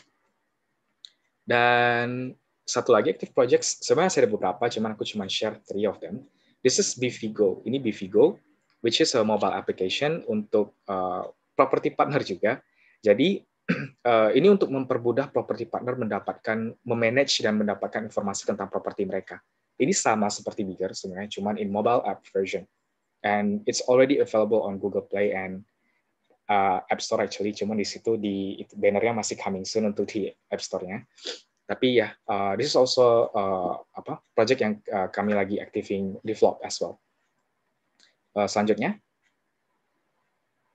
Dan satu lagi active projects, sebenarnya saya ada beberapa, cuman aku cuma share three of them. This is BVGo. Ini BVGo, which is a mobile application untuk uh, property partner juga. Jadi uh, ini untuk mempermudah property partner mendapatkan, memanage dan mendapatkan informasi tentang properti mereka. Ini sama seperti Bigger sebenarnya, cuman in mobile app version. And it's already available on Google Play and uh, App Store actually, cuman di situ di bannernya masih coming soon untuk di App Store-nya. Tapi ya, uh, this is also uh, apa project yang uh, kami lagi activating di vlog as well. Uh, selanjutnya,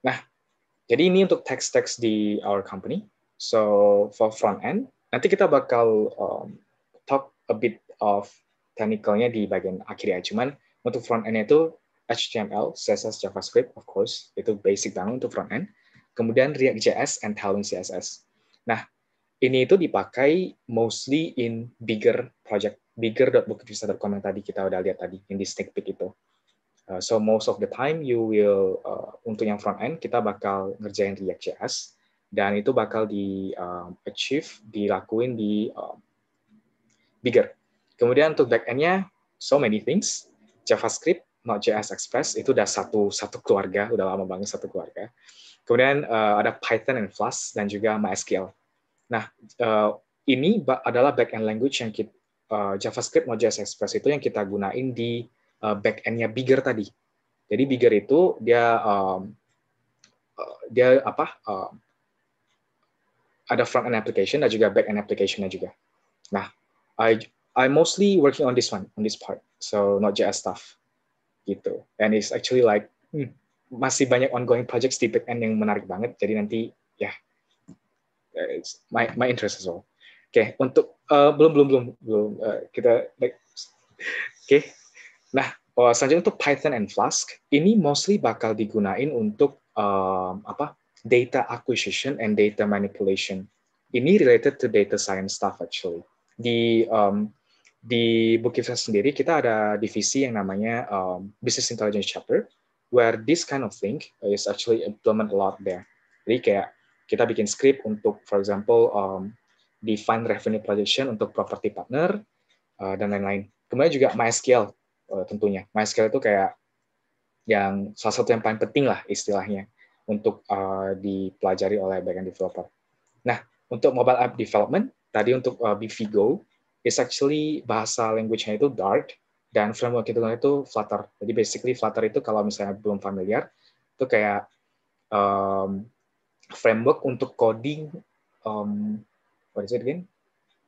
nah jadi ini untuk text-text di our company. So for front end, nanti kita bakal um, talk a bit of technicalnya di bagian akhir ya. Cuman untuk front end itu HTML, CSS, JavaScript, of course, itu basic banget untuk front end. Kemudian React JS and Tailwind CSS. Nah, ini itu dipakai mostly in bigger project, bigger.bookdivisa.com yang tadi kita udah lihat tadi, yang di sneak peek itu. Uh, so most of the time you will, uh, untuk yang front end, kita bakal ngerjain React JS, dan itu bakal di uh, achieve, dilakuin di uh, bigger. Kemudian untuk back endnya so many things, JavaScript, not JS Express, itu udah satu, satu keluarga, udah lama banget satu keluarga. Kemudian uh, ada Python and Flask, dan juga MySQL Nah, uh, ini adalah backend language yang kita, uh, eh, JavaScript Node.js Express itu yang kita gunain di uh, backendnya Bigger tadi. Jadi Bigger itu dia um, dia apa uh, ada front end application dan juga back end applicationnya juga. Nah, I I mostly working on this one on this part, so not JS stuff gitu. And it's actually like hmm, masih banyak ongoing projects di back end yang menarik banget. Jadi nanti ya Eh, it's my my interest as well. Oke, okay, untuk uh, belum belum belum belum uh, kita like, oke. Okay. Nah, uh, selanjutnya untuk Python and Flask ini mostly bakal digunain untuk um, apa? Data acquisition and data manipulation. Ini related to data science stuff actually. Di um, di Bukifsa sendiri kita ada divisi yang namanya um, Business Intelligence Chapter, where this kind of thing is actually implement a lot there. Jadi kayak kita bikin script untuk, for example, um, define revenue projection untuk property partner uh, dan lain-lain. Kemudian juga MySQL uh, tentunya. MySQL itu kayak yang salah satu yang paling penting lah istilahnya untuk uh, dipelajari oleh backend developer. Nah, untuk mobile app development tadi untuk uh, BVGo is actually bahasa language-nya itu Dart dan framework itu itu Flutter. Jadi basically Flutter itu kalau misalnya belum familiar itu kayak um, framework untuk coding um, what is it again?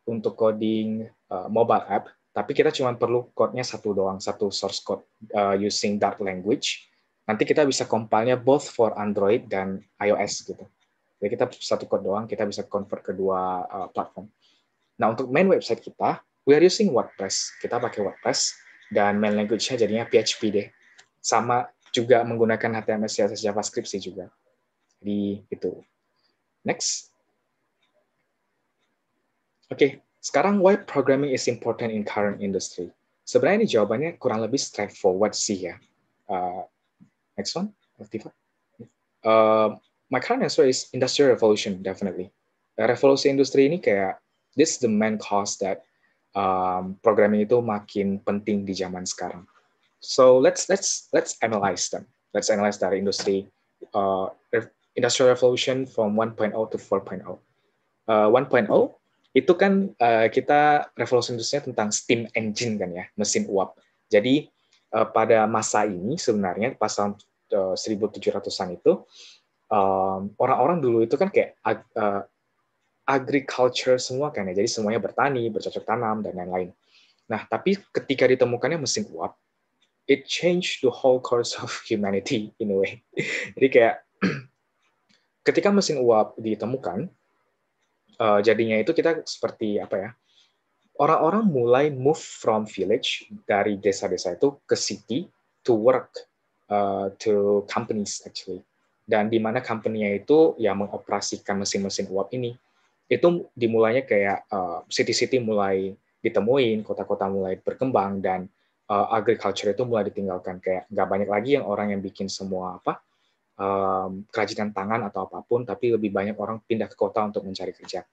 Untuk coding uh, mobile app, tapi kita cuma perlu code-nya satu doang, satu source code uh, using Dart language. Nanti kita bisa compile-nya both for Android dan iOS gitu. Jadi kita satu code doang, kita bisa convert kedua uh, platform. Nah, untuk main website kita, we are using WordPress. Kita pakai WordPress dan main language-nya jadinya PHP deh. Sama juga menggunakan HTML, CSS, JavaScript sih juga di itu. Next. Oke, okay. sekarang why programming is important in current industry? Sebenarnya ini jawabannya kurang lebih straightforward sih ya. Uh, next one, Latifa. Uh, my current answer is industrial revolution, definitely. Uh, revolusi industri ini kayak, this is the main cause that um, programming itu makin penting di zaman sekarang. So let's let's let's analyze them. Let's analyze dari industri uh, Industrial Revolution from 1.0 to 4.0. Uh, 1.0 itu kan uh, kita revolusi industri tentang steam engine kan ya, mesin uap. Jadi uh, pada masa ini sebenarnya pas tahun uh, 1700-an itu orang um, orang-orang dulu itu kan kayak ag uh, agriculture semua kan ya. Jadi semuanya bertani, bercocok tanam dan lain-lain. Nah, tapi ketika ditemukannya mesin uap, it changed the whole course of humanity in a way. Jadi kayak ketika mesin uap ditemukan, uh, jadinya itu kita seperti apa ya? Orang-orang mulai move from village dari desa-desa itu ke city to work uh, to companies actually. Dan di mana company-nya itu yang mengoperasikan mesin-mesin uap ini. Itu dimulainya kayak eh, city-city uh, mulai ditemuin, kota-kota mulai berkembang dan uh, agriculture itu mulai ditinggalkan kayak nggak banyak lagi yang orang yang bikin semua apa um, kerajinan tangan atau apapun, tapi lebih banyak orang pindah ke kota untuk mencari kerja.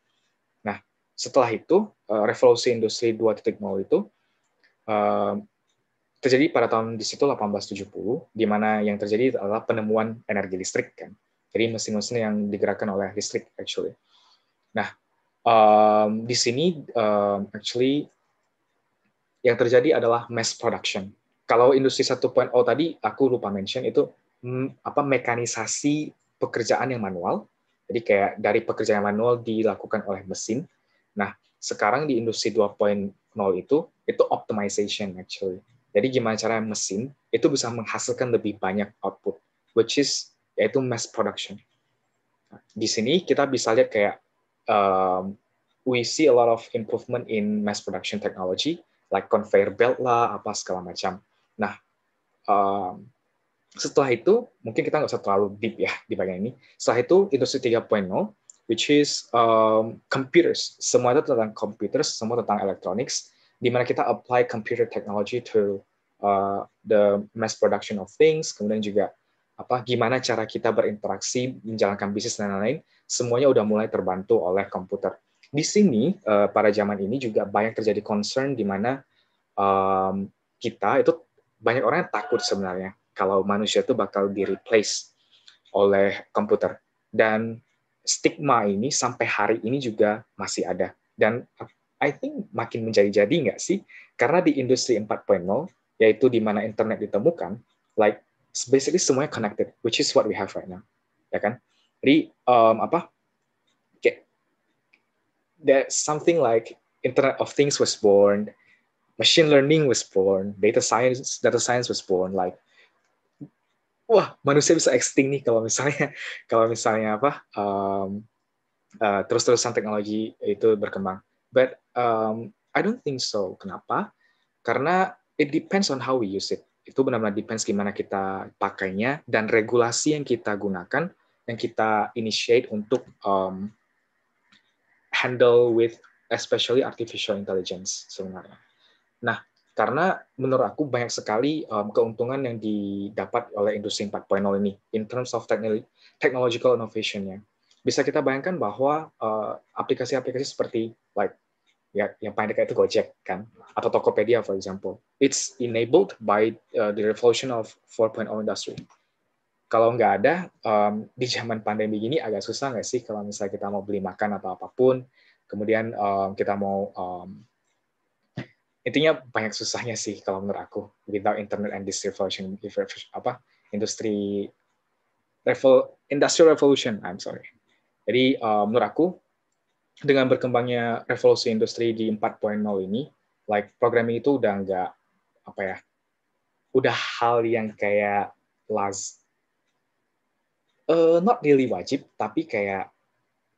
Nah, setelah itu, uh, revolusi industri 2.0 itu uh, terjadi pada tahun di situ 1870 di mana yang terjadi adalah penemuan energi listrik kan jadi mesin-mesin yang digerakkan oleh listrik actually nah um, di sini um, actually yang terjadi adalah mass production kalau industri 1.0 tadi aku lupa mention itu apa mekanisasi pekerjaan yang manual. Jadi kayak dari pekerjaan manual dilakukan oleh mesin. Nah, sekarang di industri 2.0 itu itu optimization actually. Jadi gimana cara mesin itu bisa menghasilkan lebih banyak output which is yaitu mass production. Di sini kita bisa lihat kayak um, we see a lot of improvement in mass production technology like conveyor belt lah apa segala macam. Nah, um, setelah itu mungkin kita nggak usah terlalu deep ya di bagian ini. Setelah itu industri 3.0 which is um, computers. Semua itu tentang computers, semua tentang electronics, di mana kita apply computer technology to uh, the mass production of things, kemudian juga apa gimana cara kita berinteraksi, menjalankan bisnis dan lain-lain, semuanya udah mulai terbantu oleh komputer. Di sini uh, pada zaman ini juga banyak terjadi concern di mana um, kita itu banyak orang yang takut sebenarnya kalau manusia itu bakal di replace oleh komputer dan stigma ini sampai hari ini juga masih ada dan I think makin menjadi-jadi nggak sih karena di industri 4.0 yaitu di mana internet ditemukan like basically semuanya connected which is what we have right now ya kan jadi um, apa okay that something like internet of things was born machine learning was born data science data science was born like wah manusia bisa extinct nih kalau misalnya kalau misalnya apa um, uh, terus-terusan teknologi itu berkembang. But um, I don't think so. Kenapa? Karena it depends on how we use it. Itu benar-benar depends gimana kita pakainya dan regulasi yang kita gunakan yang kita initiate untuk um, handle with especially artificial intelligence sebenarnya. Nah, karena menurut aku banyak sekali um, keuntungan yang didapat oleh industri 4.0 ini in terms of technology, technological innovation ya. Bisa kita bayangkan bahwa uh, aplikasi-aplikasi uh, seperti like ya yang paling dekat itu Gojek kan atau Tokopedia for example. It's enabled by uh, the revolution of 4.0 industry. Kalau nggak ada um, di zaman pandemi gini agak susah nggak sih kalau misalnya kita mau beli makan atau apapun, kemudian um, kita mau um, intinya banyak susahnya sih kalau menurut aku without internet and this revolution apa industri revol industrial revolution I'm sorry jadi uh, menurut aku dengan berkembangnya revolusi industri di 4.0 ini like programming itu udah nggak apa ya udah hal yang kayak last uh, not really wajib tapi kayak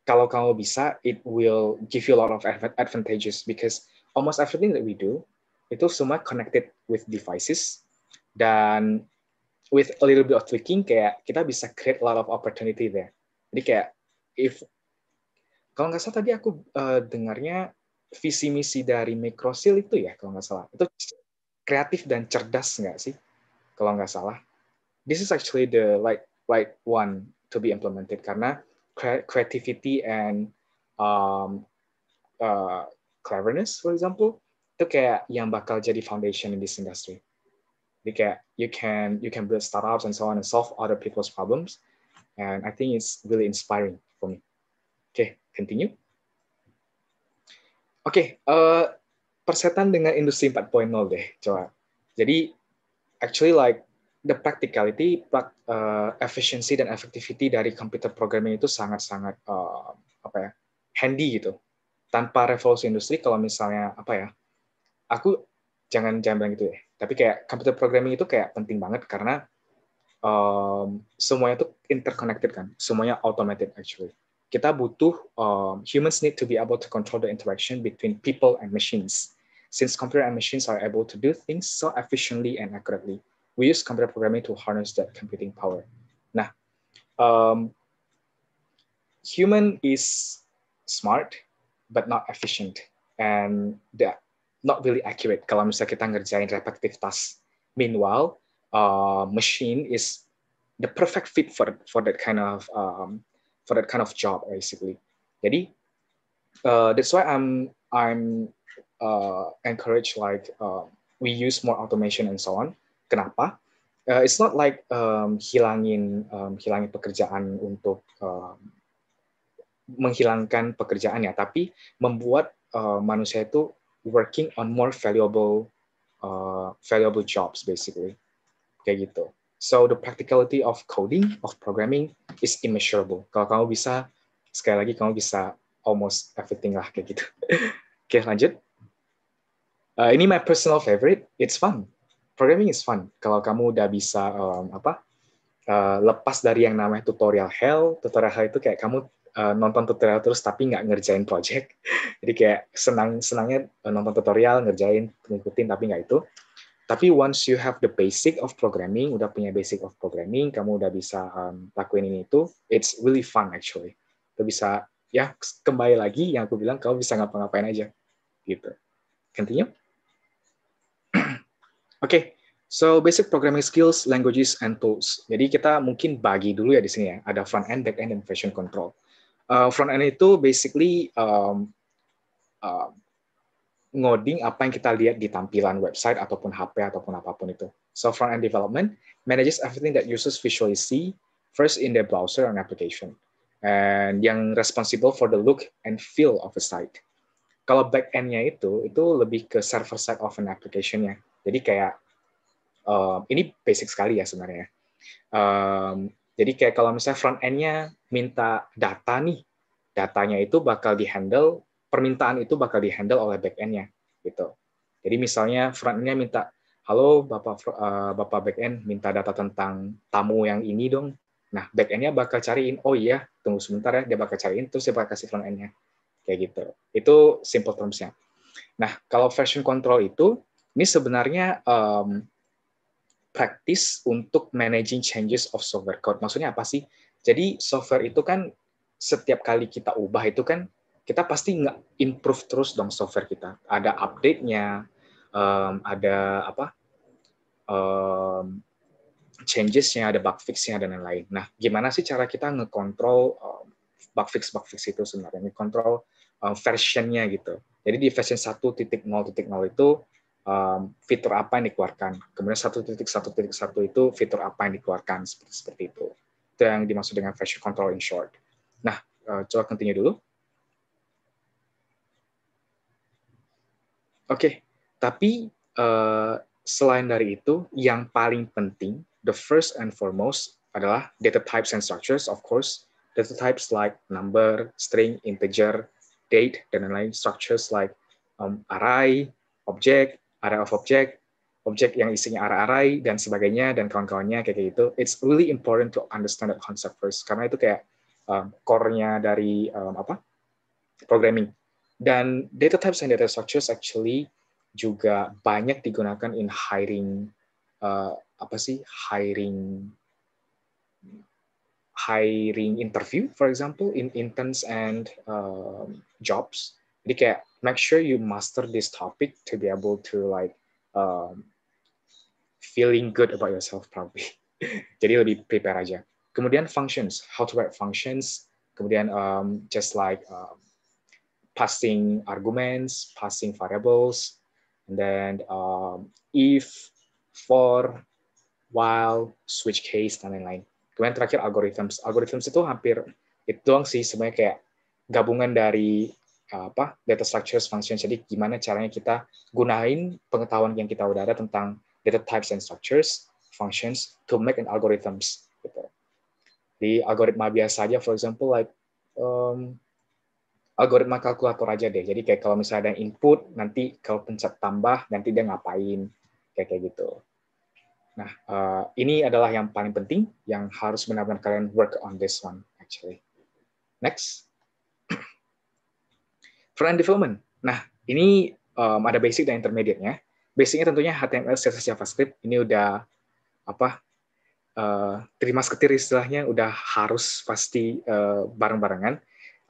kalau kamu bisa it will give you a lot of advantages because almost everything that we do itu semua connected with devices dan with a little bit of tweaking kayak kita bisa create a lot of opportunity there. Jadi kayak if kalau nggak salah tadi aku uh, dengarnya visi misi dari Microsil itu ya kalau nggak salah itu kreatif dan cerdas nggak sih kalau nggak salah. This is actually the right right one to be implemented karena creativity and um, eh, cleverness, for example, itu kayak yang bakal jadi foundation in this industry. Jadi kayak you can you can build startups and so on and solve other people's problems, and I think it's really inspiring for me. okay, continue. okay, uh, persetan dengan industri 4.0 deh, coba. Jadi actually like the practicality, uh, efficiency dan efektiviti dari computer programming itu sangat-sangat uh, apa ya handy gitu tanpa revolusi industri kalau misalnya apa ya aku jangan jangan bilang gitu ya tapi kayak computer programming itu kayak penting banget karena um, semuanya itu interconnected kan semuanya automated actually kita butuh um, humans need to be able to control the interaction between people and machines since computer and machines are able to do things so efficiently and accurately we use computer programming to harness that computing power nah um, human is smart but not efficient and that not really accurate kalau misalnya kita ngerjain repetitive task. Meanwhile, uh, machine is the perfect fit for for that kind of um, for that kind of job basically. Jadi uh, that's why I'm I'm uh, encourage like uh, we use more automation and so on. Kenapa? Uh, it's not like um, hilangin um, hilangin pekerjaan untuk um, menghilangkan pekerjaannya, tapi membuat uh, manusia itu working on more valuable uh, valuable jobs basically kayak gitu. So the practicality of coding of programming is immeasurable. Kalau kamu bisa sekali lagi kamu bisa almost everything lah kayak gitu. Oke okay, lanjut. Uh, ini my personal favorite. It's fun. Programming is fun. Kalau kamu udah bisa um, apa uh, lepas dari yang namanya tutorial hell, tutorial hell itu kayak kamu Eh, nonton tutorial terus tapi nggak ngerjain project. Jadi kayak senang senangnya eh, nonton tutorial, ngerjain, ngikutin tapi nggak itu. Tapi once you have the basic of programming, udah punya basic of programming, kamu udah bisa um, lakuin ini itu, it's really fun actually. Kau bisa ya kembali lagi yang aku bilang kamu bisa ngapa-ngapain aja gitu. Continue. Oke, so basic programming skills, languages, and tools. Jadi kita mungkin bagi dulu ya di sini ya. Ada front end, back end, dan version control uh, front end itu basically um, uh, ngoding apa yang kita lihat di tampilan website ataupun HP ataupun apapun itu. So front end development manages everything that users visually see first in the browser and application, and yang responsible for the look and feel of a site. Kalau back endnya itu, itu lebih ke server side of an application ya. Jadi kayak uh, ini basic sekali ya sebenarnya. Um, jadi kayak kalau misalnya front end-nya minta data nih, datanya itu bakal dihandle, permintaan itu bakal dihandle oleh back end-nya gitu. Jadi misalnya front end-nya minta, "Halo Bapak uh, Bapak back end, minta data tentang tamu yang ini dong." Nah, back end-nya bakal cariin, "Oh iya, tunggu sebentar ya, dia bakal cariin terus dia bakal kasih front end-nya." Kayak gitu. Itu simple terms-nya. Nah, kalau version control itu ini sebenarnya um, praktis untuk managing changes of software code. Maksudnya apa sih? Jadi software itu kan setiap kali kita ubah itu kan kita pasti nggak improve terus dong software kita. Ada update-nya, um, ada apa um, changes-nya, ada bug fix-nya dan lain-lain. Nah, gimana sih cara kita ngekontrol um, bug fix bug fix itu sebenarnya ngekontrol um, versionnya gitu. Jadi di version 1.0.0 itu um, fitur apa yang dikeluarkan. Kemudian satu titik satu titik satu itu fitur apa yang dikeluarkan seperti, seperti itu. Itu yang dimaksud dengan version control in short. Nah, uh, coba continue dulu. Oke, okay. tapi uh, selain dari itu, yang paling penting, the first and foremost adalah data types and structures, of course. Data types like number, string, integer, date, dan lain-lain. Structures like um, array, object, Area of object, object yang isinya array-array dan sebagainya dan kawan-kawannya kayak gitu. It's really important to understand that concept first karena itu kayak um, core-nya dari um, apa? programming. Dan data types and data structures actually juga banyak digunakan in hiring uh, apa sih? hiring hiring interview, for example, in interns and um, jobs jadi kayak make sure you master this topic to be able to like um, feeling good about yourself probably jadi lebih prepare aja kemudian functions how to write functions kemudian um, just like um, passing arguments passing variables and then um, if for while switch case dan lain-lain kemudian terakhir algorithms algorithms itu hampir itu doang sih sebenarnya kayak gabungan dari Uh, apa data structures function Jadi gimana caranya kita gunain pengetahuan yang kita udah ada tentang data types and structures functions to make an algorithms. Gitu. Di algoritma biasa aja, for example like um, algoritma kalkulator aja deh. Jadi kayak kalau misalnya ada input, nanti kalau pencet tambah, nanti dia ngapain, kayak kayak gitu. Nah, uh, ini adalah yang paling penting yang harus benar-benar kalian work on this one actually. Next. Front-end development. Nah, ini um, ada basic dan intermediate-nya. Basicnya tentunya HTML, CSS, JavaScript. Ini udah apa uh, terima seketir istilahnya udah harus pasti uh, bareng-barengan.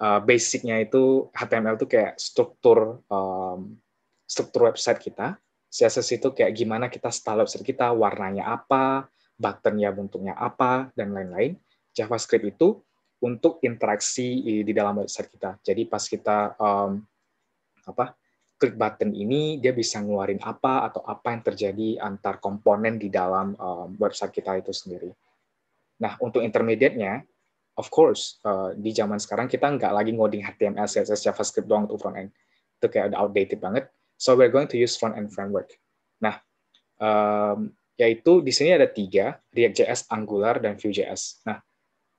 Uh, basicnya itu HTML itu kayak struktur um, struktur website kita. CSS itu kayak gimana kita style website kita, warnanya apa, buttonnya bentuknya apa, dan lain-lain. JavaScript itu untuk interaksi di dalam website kita. Jadi pas kita um, apa klik button ini dia bisa ngeluarin apa atau apa yang terjadi antar komponen di dalam um, website kita itu sendiri. Nah untuk intermediate-nya, of course uh, di zaman sekarang kita nggak lagi ngoding HTML, CSS, JavaScript doang untuk front end. Itu kayak udah outdated banget. So we're going to use front end framework. Nah um, yaitu di sini ada tiga React.js, Angular, dan Vue.js. Nah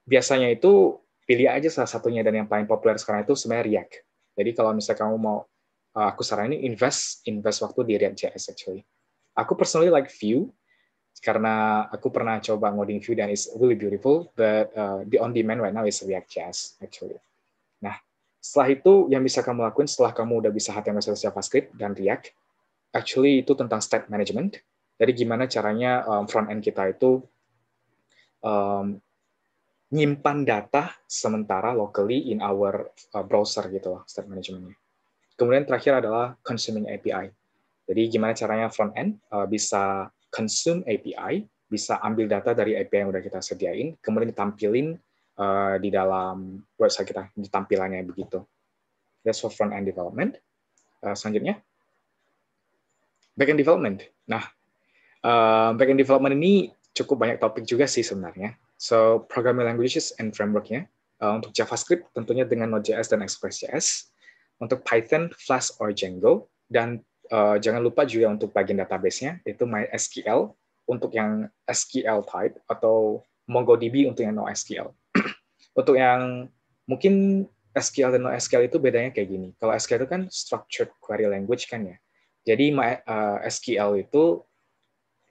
biasanya itu pilih aja salah satunya dan yang paling populer sekarang itu sebenarnya React. Jadi kalau misalnya kamu mau uh, aku saranin invest invest waktu di React JS actually. Aku personally like Vue karena aku pernah coba ngoding Vue dan it's really beautiful, but uh, the on demand right now is React JS actually. Nah, setelah itu yang bisa kamu lakuin setelah kamu udah bisa HTML JavaScript dan React, actually itu tentang state management. Jadi gimana caranya um, front end kita itu um, nyimpan data sementara locally in our uh, browser gitu lah state managementnya. Kemudian terakhir adalah consuming API. Jadi gimana caranya front end uh, bisa consume API, bisa ambil data dari API yang udah kita sediain, kemudian ditampilin uh, di dalam website kita, ditampilannya begitu. That's for front end development. selanjutnya back end development. Nah, uh, back end development ini cukup banyak topik juga sih sebenarnya. So programming languages and frameworknya uh, untuk JavaScript tentunya dengan Node.js dan Express.js, untuk Python, Flask or Django, dan uh, jangan lupa juga untuk bagian databasenya itu MySQL untuk yang SQL type atau MongoDB untuk yang NoSQL. untuk yang mungkin SQL dan NoSQL itu bedanya kayak gini. Kalau SQL itu kan structured query language kan ya. Jadi uh, SQL itu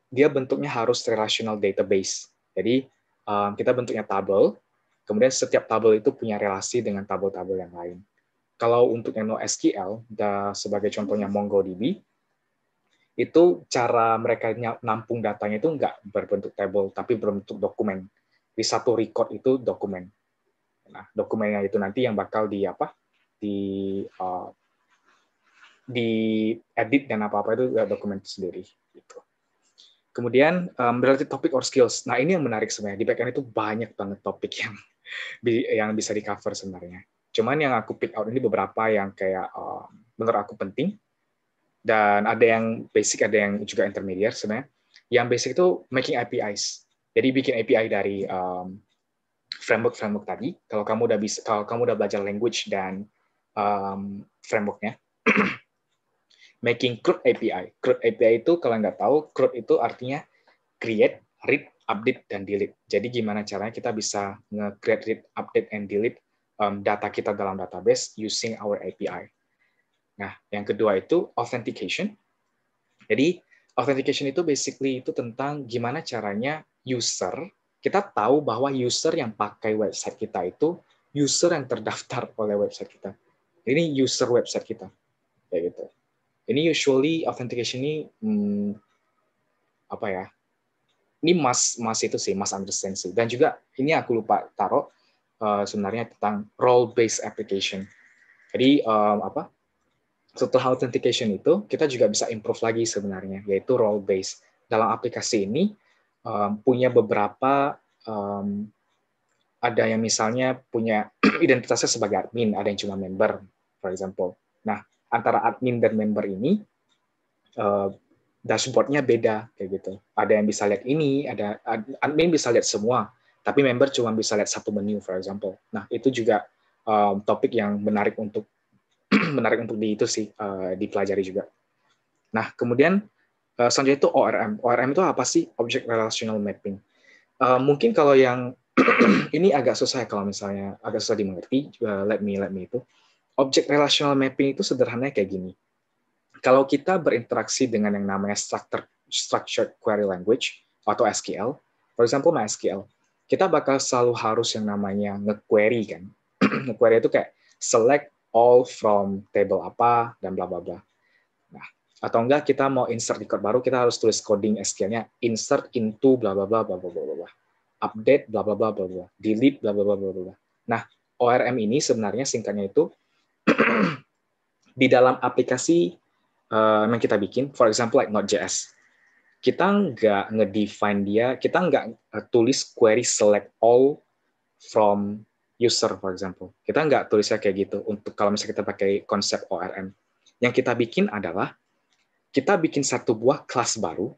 dia bentuknya harus relational database. Jadi um, kita bentuknya tabel, kemudian setiap tabel itu punya relasi dengan tabel-tabel yang lain. Kalau untuk yang NoSQL, sebagai contohnya MongoDB, itu cara mereka nampung datanya itu nggak berbentuk tabel, tapi berbentuk dokumen. Di satu record itu dokumen. Nah, dokumennya itu nanti yang bakal di apa? Di uh, di edit dan apa apa itu eh, dokumen sendiri. Gitu. Kemudian um, related topic or skills. Nah ini yang menarik sebenarnya di backend itu banyak banget topik yang yang bisa di cover sebenarnya. Cuman yang aku pick out ini beberapa yang kayak um, menurut aku penting dan ada yang basic ada yang juga intermediate sebenarnya. Yang basic itu making APIs. Jadi bikin API dari um, framework framework tadi. Kalau kamu udah bisa kalau kamu udah belajar language dan um, frameworknya making CRUD API. CRUD API itu kalau nggak tahu, CRUD itu artinya create, read, update, dan delete. Jadi gimana caranya kita bisa nge-create, read, update, and delete um, data kita dalam database using our API. Nah, yang kedua itu authentication. Jadi, authentication itu basically itu tentang gimana caranya user, kita tahu bahwa user yang pakai website kita itu user yang terdaftar oleh website kita. Ini user website kita. Kayak gitu ini usually authentication ini hmm, apa ya ini mas mas itu sih mas understand sih dan juga ini aku lupa taruh uh, sebenarnya tentang role based application jadi um, apa setelah authentication itu kita juga bisa improve lagi sebenarnya yaitu role based dalam aplikasi ini um, punya beberapa um, ada yang misalnya punya identitasnya sebagai admin ada yang cuma member for example nah antara admin dan member ini eh, dashboardnya beda kayak gitu. Ada yang bisa lihat ini, ada admin bisa lihat semua, tapi member cuma bisa lihat satu menu, for example. Nah itu juga eh, topik yang menarik untuk menarik untuk di itu sih eh, dipelajari juga. Nah kemudian selanjutnya itu ORM. ORM itu apa sih? Object Relational Mapping. mungkin kalau yang ini agak susah ya kalau misalnya agak susah dimengerti. Uh, let me let me itu objek relational mapping itu sederhananya kayak gini. Kalau kita berinteraksi dengan yang namanya structure, structured query language atau SQL, for example MySQL, kita bakal selalu harus yang namanya ngequery kan. nge-query itu kayak select all from table apa dan bla bla bla. Nah, atau enggak kita mau insert record baru kita harus tulis coding SQL-nya insert into bla bla bla bla bla bla bla. Update bla bla bla bla bla. Delete bla bla bla bla bla. Nah, ORM ini sebenarnya singkatnya itu di dalam aplikasi uh, yang kita bikin, for example like Node.js, kita nggak ngedefine dia, kita nggak uh, tulis query select all from user, for example. Kita nggak tulisnya kayak gitu untuk kalau misalnya kita pakai konsep ORM. Yang kita bikin adalah kita bikin satu buah kelas baru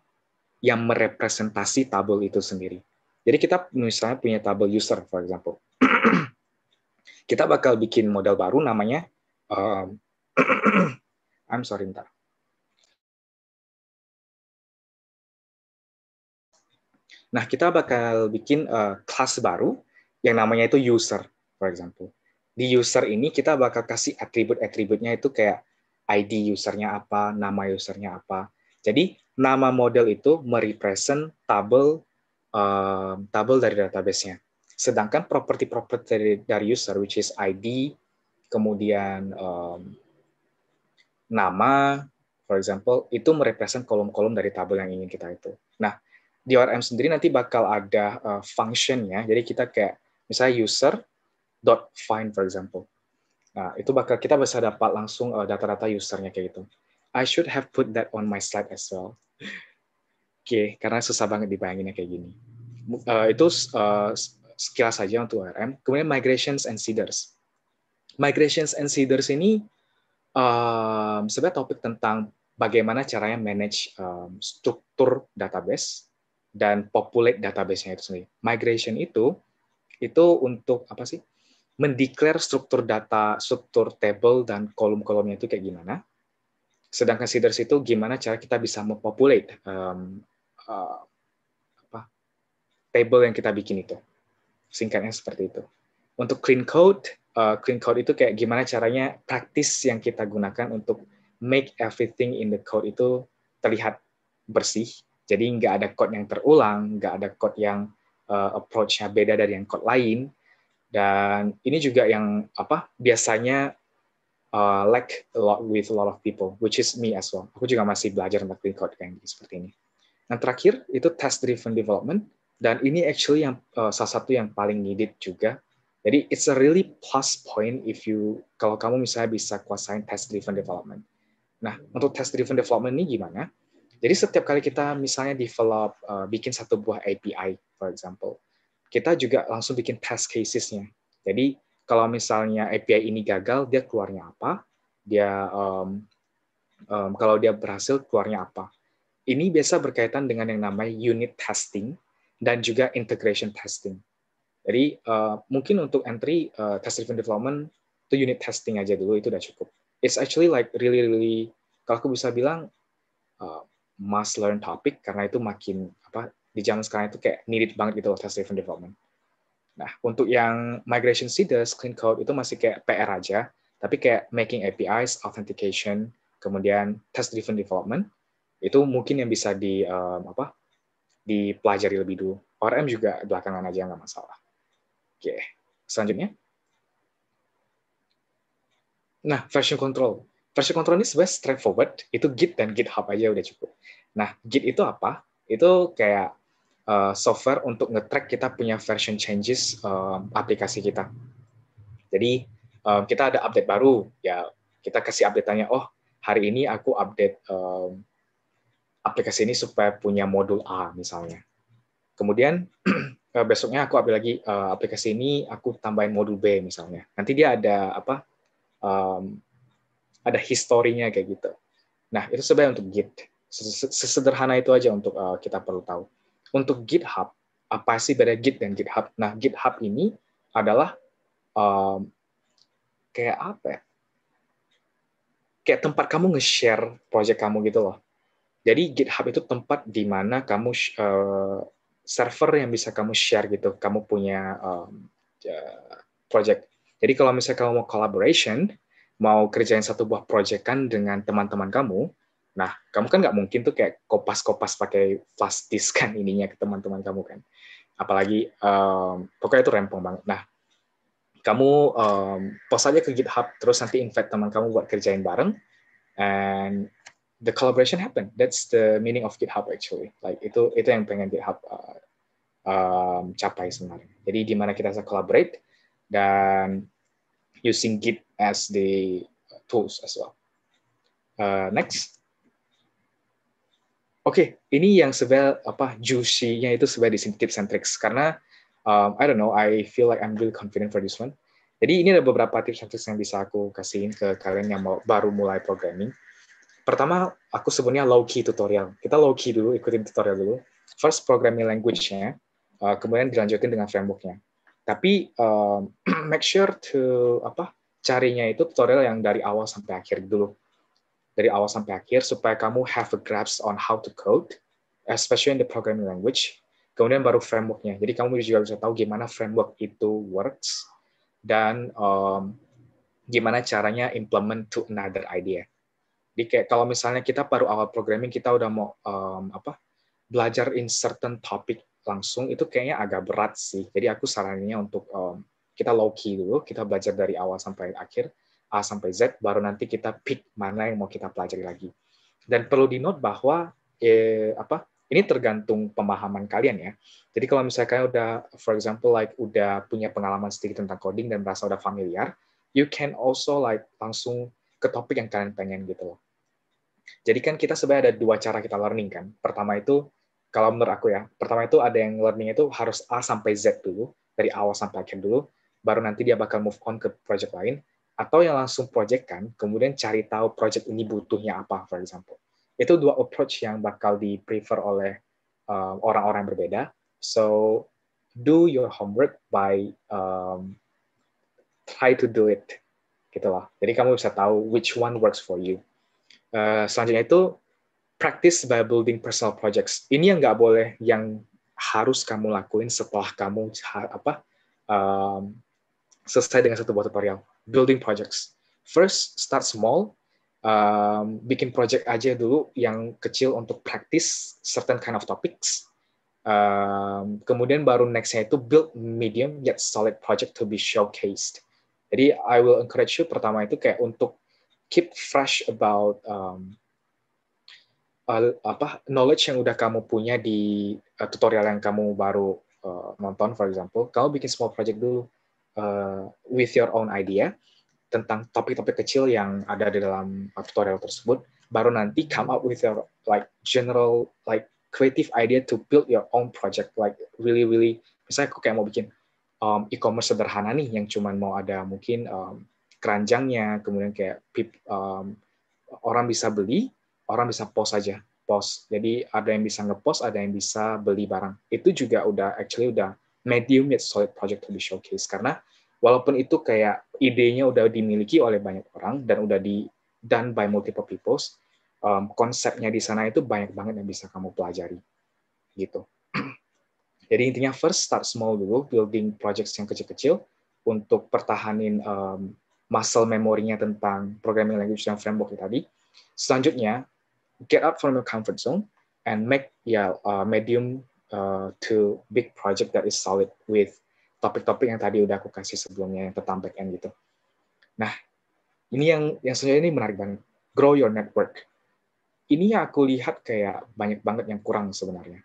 yang merepresentasi tabel itu sendiri. Jadi kita misalnya punya tabel user, for example. kita bakal bikin model baru namanya um, I'm sorry ntar. Nah, kita bakal bikin eh, kelas baru yang namanya itu user, for example. Di user ini kita bakal kasih atribut-atributnya itu kayak ID usernya apa, nama usernya apa. Jadi nama model itu merepresent tabel um, eh, tabel dari database-nya. Sedangkan property properti dari, dari user, which is ID, kemudian um, nama, for example, itu merepresent kolom-kolom dari tabel yang ingin kita itu. Nah, di ORM sendiri nanti bakal ada uh, functionnya, jadi kita kayak misalnya user dot find for example. Nah, itu bakal kita bisa dapat langsung uh, data-data usernya kayak gitu. I should have put that on my slide as well. Oke, okay, karena susah banget dibayanginnya kayak gini. Uh, itu uh, skill saja untuk ORM. Kemudian migrations and seeders migrations and seeders ini um, sebenarnya topik tentang bagaimana caranya manage um, struktur database dan populate database-nya itu sendiri. Migration itu itu untuk apa sih? Mendeklar struktur data, struktur table dan kolom-kolomnya itu kayak gimana. Sedangkan seeders itu gimana cara kita bisa mempopulate um, uh, apa, table yang kita bikin itu. Singkatnya seperti itu. Untuk clean code uh, clean code itu kayak gimana caranya praktis yang kita gunakan untuk make everything in the code itu terlihat bersih. Jadi nggak ada code yang terulang, nggak ada code yang uh, approach-nya beda dari yang code lain. Dan ini juga yang apa biasanya uh, lack a lot with a lot of people, which is me as well. Aku juga masih belajar tentang clean code kayak seperti ini. Yang nah, terakhir itu test driven development dan ini actually yang uh, salah satu yang paling needed juga jadi it's a really plus point if you kalau kamu misalnya bisa kuasain test driven development. Nah, untuk test driven development ini gimana? Jadi setiap kali kita misalnya develop uh, bikin satu buah API for example, kita juga langsung bikin test casesnya. Jadi kalau misalnya API ini gagal, dia keluarnya apa? Dia um, um, kalau dia berhasil keluarnya apa? Ini biasa berkaitan dengan yang namanya unit testing dan juga integration testing. Jadi uh, mungkin untuk entry uh, test driven development itu unit testing aja dulu itu udah cukup. It's actually like really really kalau aku bisa bilang uh, must learn topic karena itu makin apa di zaman sekarang itu kayak needed banget gitu loh test driven development. Nah, untuk yang migration seeders, clean code itu masih kayak PR aja, tapi kayak making APIs, authentication, kemudian test driven development itu mungkin yang bisa di um, apa dipelajari lebih dulu. RM juga belakangan aja nggak masalah. Oke, selanjutnya. Nah, version control. Version control ini sebenarnya straightforward, itu Git dan GitHub aja udah cukup. Nah, Git itu apa? Itu kayak uh, software untuk nge-track kita punya version changes uh, aplikasi kita. Jadi uh, kita ada update baru, ya kita kasih update nya oh hari ini aku update um, aplikasi ini supaya punya modul A misalnya. Kemudian Eh, besoknya aku ambil lagi uh, aplikasi ini aku tambahin modul B misalnya nanti dia ada apa um, ada historinya kayak gitu nah itu sebenarnya untuk Git sesederhana itu aja untuk uh, kita perlu tahu untuk GitHub apa sih beda Git dan GitHub nah GitHub ini adalah um, kayak apa ya? kayak tempat kamu nge-share project kamu gitu loh jadi GitHub itu tempat di mana kamu uh, server yang bisa kamu share gitu. Kamu punya um, ya, project. Jadi kalau misalnya kamu mau collaboration, mau kerjain satu buah project kan dengan teman-teman kamu, nah kamu kan nggak mungkin tuh kayak kopas-kopas pakai flash kan ininya ke teman-teman kamu kan. Apalagi um, pokoknya itu rempong banget. Nah kamu um, post aja ke GitHub, terus nanti invite teman kamu buat kerjain bareng, and the collaboration happen. That's the meaning of GitHub actually. Like itu itu yang pengen GitHub uh, um, capai sebenarnya. Jadi di mana kita bisa collaborate dan using Git as the tools as well. Uh, next. Oke, okay, ini yang sebel apa juicy-nya itu sebagai di tips and tricks karena um, I don't know, I feel like I'm really confident for this one. Jadi ini ada beberapa tips and tricks yang bisa aku kasihin ke kalian yang mau baru mulai programming Pertama, aku sebutnya low key tutorial. Kita low key dulu, ikutin tutorial dulu. First programming language-nya, uh, kemudian dilanjutin dengan framework-nya. Tapi um, make sure to apa carinya itu tutorial yang dari awal sampai akhir dulu. Dari awal sampai akhir supaya kamu have a grasp on how to code, especially in the programming language. Kemudian baru framework-nya. Jadi kamu juga bisa tahu gimana framework itu works dan um, gimana caranya implement to another idea. Jadi kayak kalau misalnya kita baru awal programming kita udah mau um, apa belajar in certain topic langsung itu kayaknya agak berat sih. Jadi aku saraninnya untuk um, kita low key dulu, kita belajar dari awal sampai akhir A sampai Z, baru nanti kita pick mana yang mau kita pelajari lagi. Dan perlu di note bahwa eh, apa ini tergantung pemahaman kalian ya. Jadi kalau misalnya kalian udah, for example, like udah punya pengalaman sedikit tentang coding dan merasa udah familiar, you can also like langsung ke topik yang kalian pengen gitu loh. Jadi kan kita sebenarnya ada dua cara kita learning kan. Pertama itu kalau menurut aku ya, pertama itu ada yang learning itu harus A sampai Z dulu, dari awal sampai akhir dulu, baru nanti dia bakal move on ke project lain, atau yang langsung project kan, kemudian cari tahu project ini butuhnya apa, for example. Itu dua approach yang bakal di prefer oleh uh, orang-orang um, berbeda. So do your homework by um, try to do it, Gitu lah. Jadi kamu bisa tahu which one works for you. Eh, selanjutnya itu practice by building personal projects. Ini yang nggak boleh, yang harus kamu lakuin setelah kamu apa um, selesai dengan satu buah tutorial. Building projects. First, start small. Um, bikin project aja dulu yang kecil untuk practice certain kind of topics. Um, kemudian baru nextnya itu build medium yet solid project to be showcased. Jadi I will encourage you pertama itu kayak untuk keep fresh about um, uh, apa knowledge yang udah kamu punya di uh, tutorial yang kamu baru uh, nonton for example kamu bikin small project dulu uh, with your own idea tentang topik-topik kecil yang ada di dalam uh, tutorial tersebut baru nanti come up with your like general like creative idea to build your own project like really really misalnya aku kayak mau bikin um, e-commerce sederhana nih yang cuman mau ada mungkin um, keranjangnya, kemudian kayak pip, um, orang bisa beli, orang bisa post aja, post. Jadi ada yang bisa ngepost, ada yang bisa beli barang. Itu juga udah actually udah medium yet solid project to be showcase karena walaupun itu kayak idenya udah dimiliki oleh banyak orang dan udah di done by multiple people, um, konsepnya di sana itu banyak banget yang bisa kamu pelajari gitu. Jadi intinya first start small dulu, building projects yang kecil-kecil untuk pertahanin um, muscle memorinya tentang programming language dan framework tadi. Selanjutnya, get out from your comfort zone and make ya yeah, uh, medium uh, to big project that is solid with topik-topik yang tadi udah aku kasih sebelumnya yang tentang backend gitu. Nah, ini yang yang sebenarnya ini menarik banget. Grow your network. Ini yang aku lihat kayak banyak banget yang kurang sebenarnya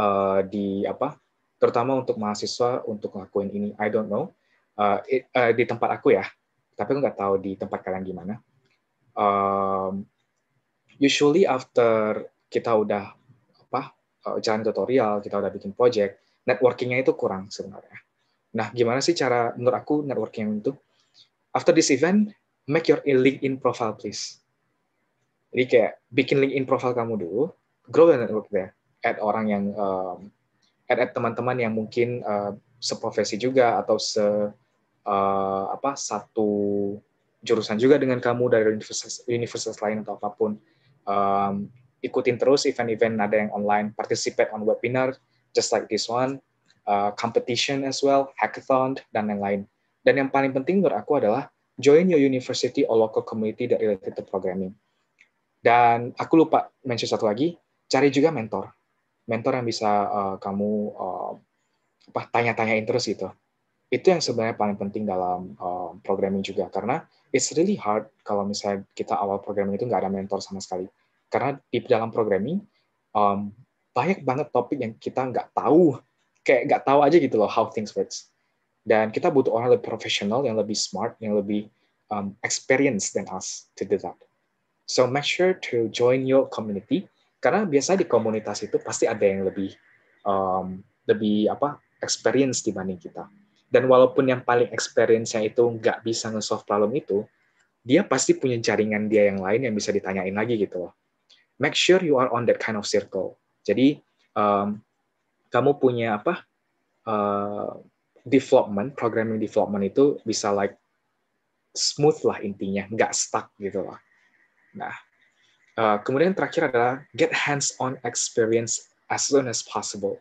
uh, di apa, terutama untuk mahasiswa untuk ngelakuin ini. I don't know. Eh, eh, di tempat aku ya, tapi aku nggak tahu di tempat kalian gimana. Um, usually after kita udah apa uh, jalan tutorial, kita udah bikin project, networkingnya itu kurang sebenarnya. Nah, gimana sih cara menurut aku networking itu? After this event, make your LinkedIn profile please. Jadi kayak bikin LinkedIn profile kamu dulu, grow your network there, add orang yang um, add, add teman-teman yang mungkin uh, seprofesi juga atau se uh, apa satu jurusan juga dengan kamu dari universitas universitas lain atau apapun um, ikutin terus event-event ada yang online participate on webinar just like this one uh, competition as well hackathon dan lain-lain dan yang paling penting menurut aku adalah join your university or local community that related to programming dan aku lupa mention satu lagi cari juga mentor mentor yang bisa uh, kamu uh, tanya-tanyain terus gitu itu yang sebenarnya paling penting dalam um, programming juga karena it's really hard kalau misalnya kita awal programming itu nggak ada mentor sama sekali karena di dalam programming um, banyak banget topik yang kita nggak tahu kayak nggak tahu aja gitu loh how things works dan kita butuh orang lebih profesional yang lebih smart yang lebih um, experienced than us to do that so make sure to join your community karena biasanya di komunitas itu pasti ada yang lebih um, lebih apa experience dibanding kita dan walaupun yang paling experience-nya itu nggak bisa nge-solve problem itu, dia pasti punya jaringan dia yang lain yang bisa ditanyain lagi gitu loh. Make sure you are on that kind of circle. Jadi um, kamu punya apa uh, development, programming development itu bisa like smooth lah intinya, nggak stuck gitu loh. Nah, uh, kemudian terakhir adalah get hands on experience as soon as possible.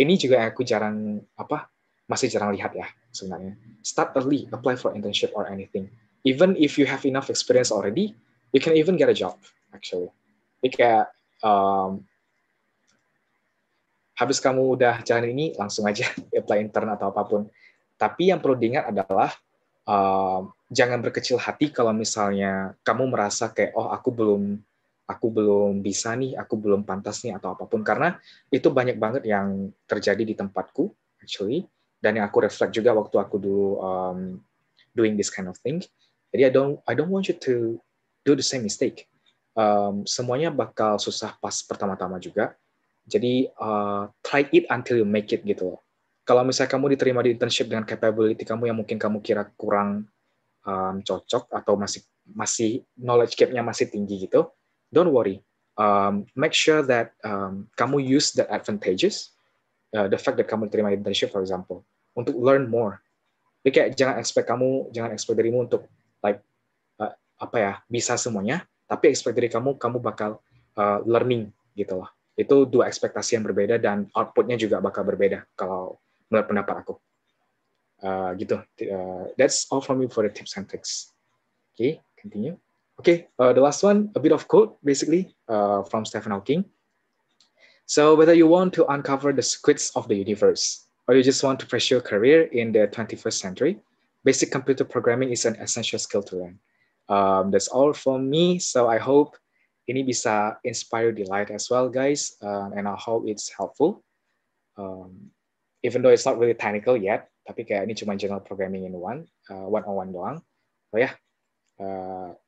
Ini juga aku jarang apa masih jarang lihat ya sebenarnya. Start early, apply for internship or anything. Even if you have enough experience already, you can even get a job actually. Jadi um, habis kamu udah jalan ini langsung aja apply intern atau apapun. Tapi yang perlu diingat adalah um, jangan berkecil hati kalau misalnya kamu merasa kayak oh aku belum aku belum bisa nih, aku belum pantas nih atau apapun karena itu banyak banget yang terjadi di tempatku actually dan yang aku reflect juga waktu aku dulu um, doing this kind of thing jadi I don't I don't want you to do the same mistake um, semuanya bakal susah pas pertama-tama juga jadi uh, try it until you make it gitu loh kalau misalnya kamu diterima di internship dengan capability kamu yang mungkin kamu kira kurang um, cocok atau masih masih knowledge gapnya masih tinggi gitu don't worry um, make sure that um, kamu use the advantages Uh, the fact that kamu terima internship for example untuk learn more jadi kayak jangan expect kamu jangan expect dirimu untuk like uh, apa ya bisa semuanya tapi expect dari kamu kamu bakal uh, learning gitu loh itu dua ekspektasi yang berbeda dan outputnya juga bakal berbeda kalau menurut pendapat aku uh, gitu uh, that's all from me for the tips and tricks okay continue okay uh, the last one a bit of quote basically uh, from Stephen Hawking So whether you want to uncover the secrets of the universe or you just want to pursue a career in the 21st century, basic computer programming is an essential skill to learn. Um, that's all from me. So I hope ini bisa inspire delight as well, guys. Um, and I hope it's helpful. Um, even though it's not really technical yet, tapi kayak ini cuma general programming in one, uh, one on one doang. So yeah, uh,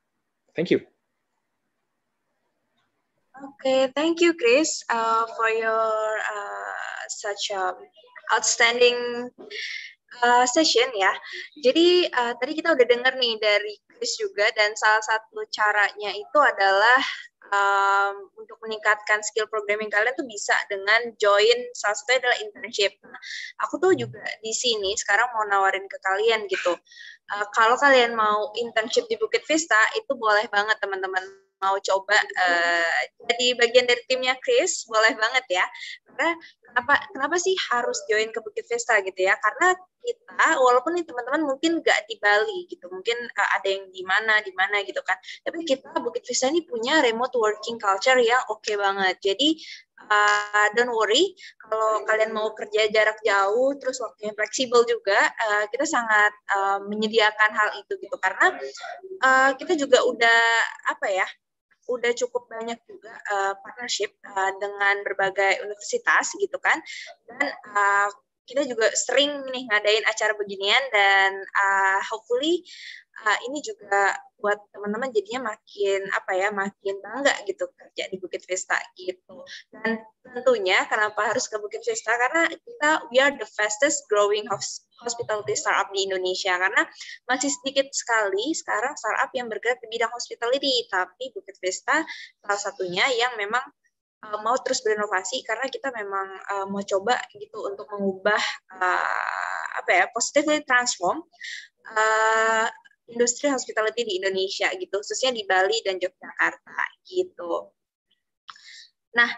thank you. Okay, thank you, Chris, uh, for your uh, such a um, outstanding uh, session ya. Jadi uh, tadi kita udah dengar nih dari Chris juga dan salah satu caranya itu adalah um, untuk meningkatkan skill programming kalian tuh bisa dengan join salah satunya adalah internship. Nah, aku tuh juga di sini sekarang mau nawarin ke kalian gitu uh, kalau kalian mau internship di Bukit Vista itu boleh banget teman-teman mau coba uh, jadi bagian dari timnya Chris boleh banget ya karena kenapa kenapa sih harus join ke Bukit Vista gitu ya karena kita walaupun nih teman-teman mungkin nggak di Bali gitu mungkin uh, ada yang di mana di mana gitu kan tapi kita Bukit Vista ini punya remote working culture yang oke okay banget jadi uh, don't worry kalau kalian mau kerja jarak jauh terus waktunya fleksibel juga uh, kita sangat uh, menyediakan hal itu gitu karena uh, kita juga udah apa ya udah cukup banyak juga uh, partnership uh, dengan berbagai universitas gitu kan dan uh, kita juga sering nih ngadain acara beginian dan uh, hopefully uh, ini juga buat teman-teman jadinya makin apa ya makin bangga gitu kerja di Bukit Vista gitu dan tentunya kenapa harus ke Bukit Vista karena kita we are the fastest growing hospitality startup di Indonesia karena masih sedikit sekali sekarang startup yang bergerak di bidang hospitality tapi Bukit Vista salah satunya yang memang uh, mau terus berinovasi karena kita memang uh, mau coba gitu untuk mengubah uh, apa ya positively transform uh, industri hospitality di Indonesia gitu khususnya di Bali dan Yogyakarta gitu. Nah,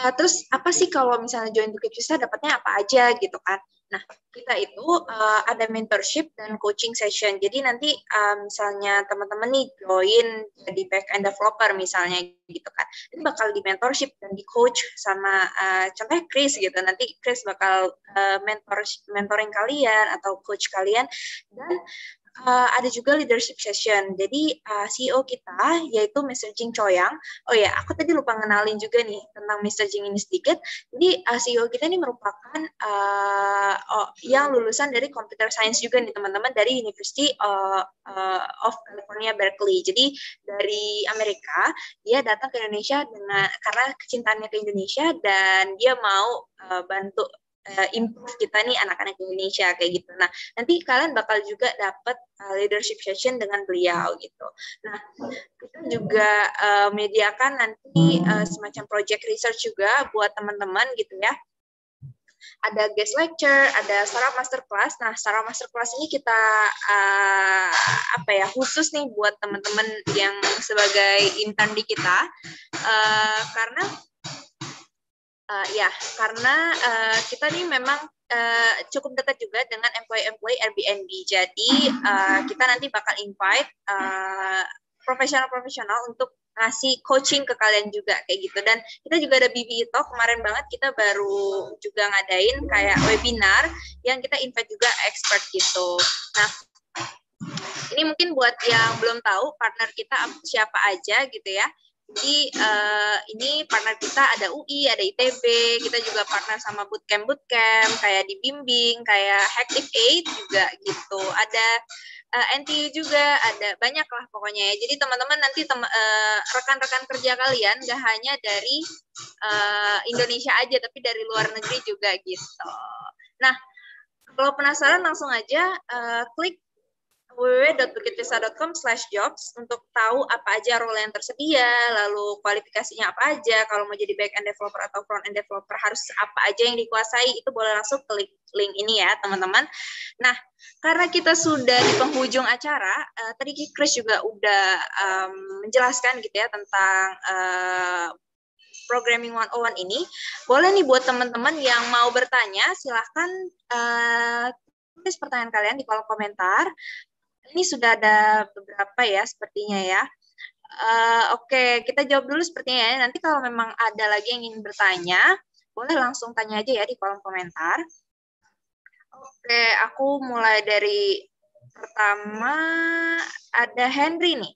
uh, terus apa sih kalau misalnya join Bukit Vista dapatnya apa aja gitu kan? Nah, kita itu uh, ada mentorship dan coaching session. Jadi nanti uh, misalnya teman-teman nih join jadi back end developer misalnya gitu kan. Ini bakal di mentorship dan di coach sama uh, contohnya Chris gitu. Nanti Chris bakal uh, mentor mentoring kalian atau coach kalian dan uh, ada juga leadership session. Jadi uh, eh, CEO kita yaitu Mr. Jing Choyang. Oh ya, aku tadi lupa ngenalin juga nih tentang Mr. Jing ini sedikit. Jadi uh, eh, CEO kita ini merupakan uh, oh, yang lulusan dari computer science juga nih teman-teman dari University uh, uh, of California Berkeley. Jadi dari Amerika dia datang ke Indonesia dengan karena kecintaannya ke Indonesia dan dia mau uh, bantu uh, improve kita nih anak-anak Indonesia kayak gitu. Nah, nanti kalian bakal juga dapat uh, eh, leadership session dengan beliau gitu. Nah, kita juga uh, eh, mediakan nanti uh, semacam project research juga buat teman-teman gitu ya ada guest lecture, ada sarah masterclass. Nah, sarah masterclass ini kita uh, apa ya khusus nih buat teman-teman yang sebagai intern di kita, uh, karena Uh, ya, karena uh, kita nih memang uh, cukup dekat juga dengan employee-employee Airbnb. Jadi uh, kita nanti bakal invite uh, profesional-profesional untuk ngasih coaching ke kalian juga kayak gitu. Dan kita juga ada BB Talk kemarin banget kita baru juga ngadain kayak webinar yang kita invite juga expert gitu. Nah, ini mungkin buat yang belum tahu partner kita siapa aja gitu ya. Jadi uh, ini partner kita ada UI, ada ITB, kita juga partner sama bootcamp bootcamp kayak dibimbing, kayak Hactive Aid juga gitu. Ada uh, eh, NTU juga, ada banyak lah pokoknya ya. Jadi teman-teman nanti tem eh, rekan-rekan kerja kalian gak hanya dari uh, Indonesia aja, tapi dari luar negeri juga gitu. Nah, kalau penasaran langsung aja uh, klik www.bukitdesa.com slash jobs untuk tahu apa aja role yang tersedia, lalu kualifikasinya apa aja, kalau mau jadi back-end developer atau front-end developer harus apa aja yang dikuasai, itu boleh langsung klik link ini ya teman-teman. Nah, karena kita sudah di penghujung acara, uh, tadi Chris juga udah um, menjelaskan gitu ya tentang uh, Programming 101 ini, boleh nih buat teman-teman yang mau bertanya, silahkan uh, tulis pertanyaan kalian di kolom komentar ini sudah ada beberapa ya sepertinya ya. Uh, Oke, okay. kita jawab dulu sepertinya ya. Nanti kalau memang ada lagi yang ingin bertanya, boleh langsung tanya aja ya di kolom komentar. Oke, okay, aku mulai dari pertama ada Henry nih.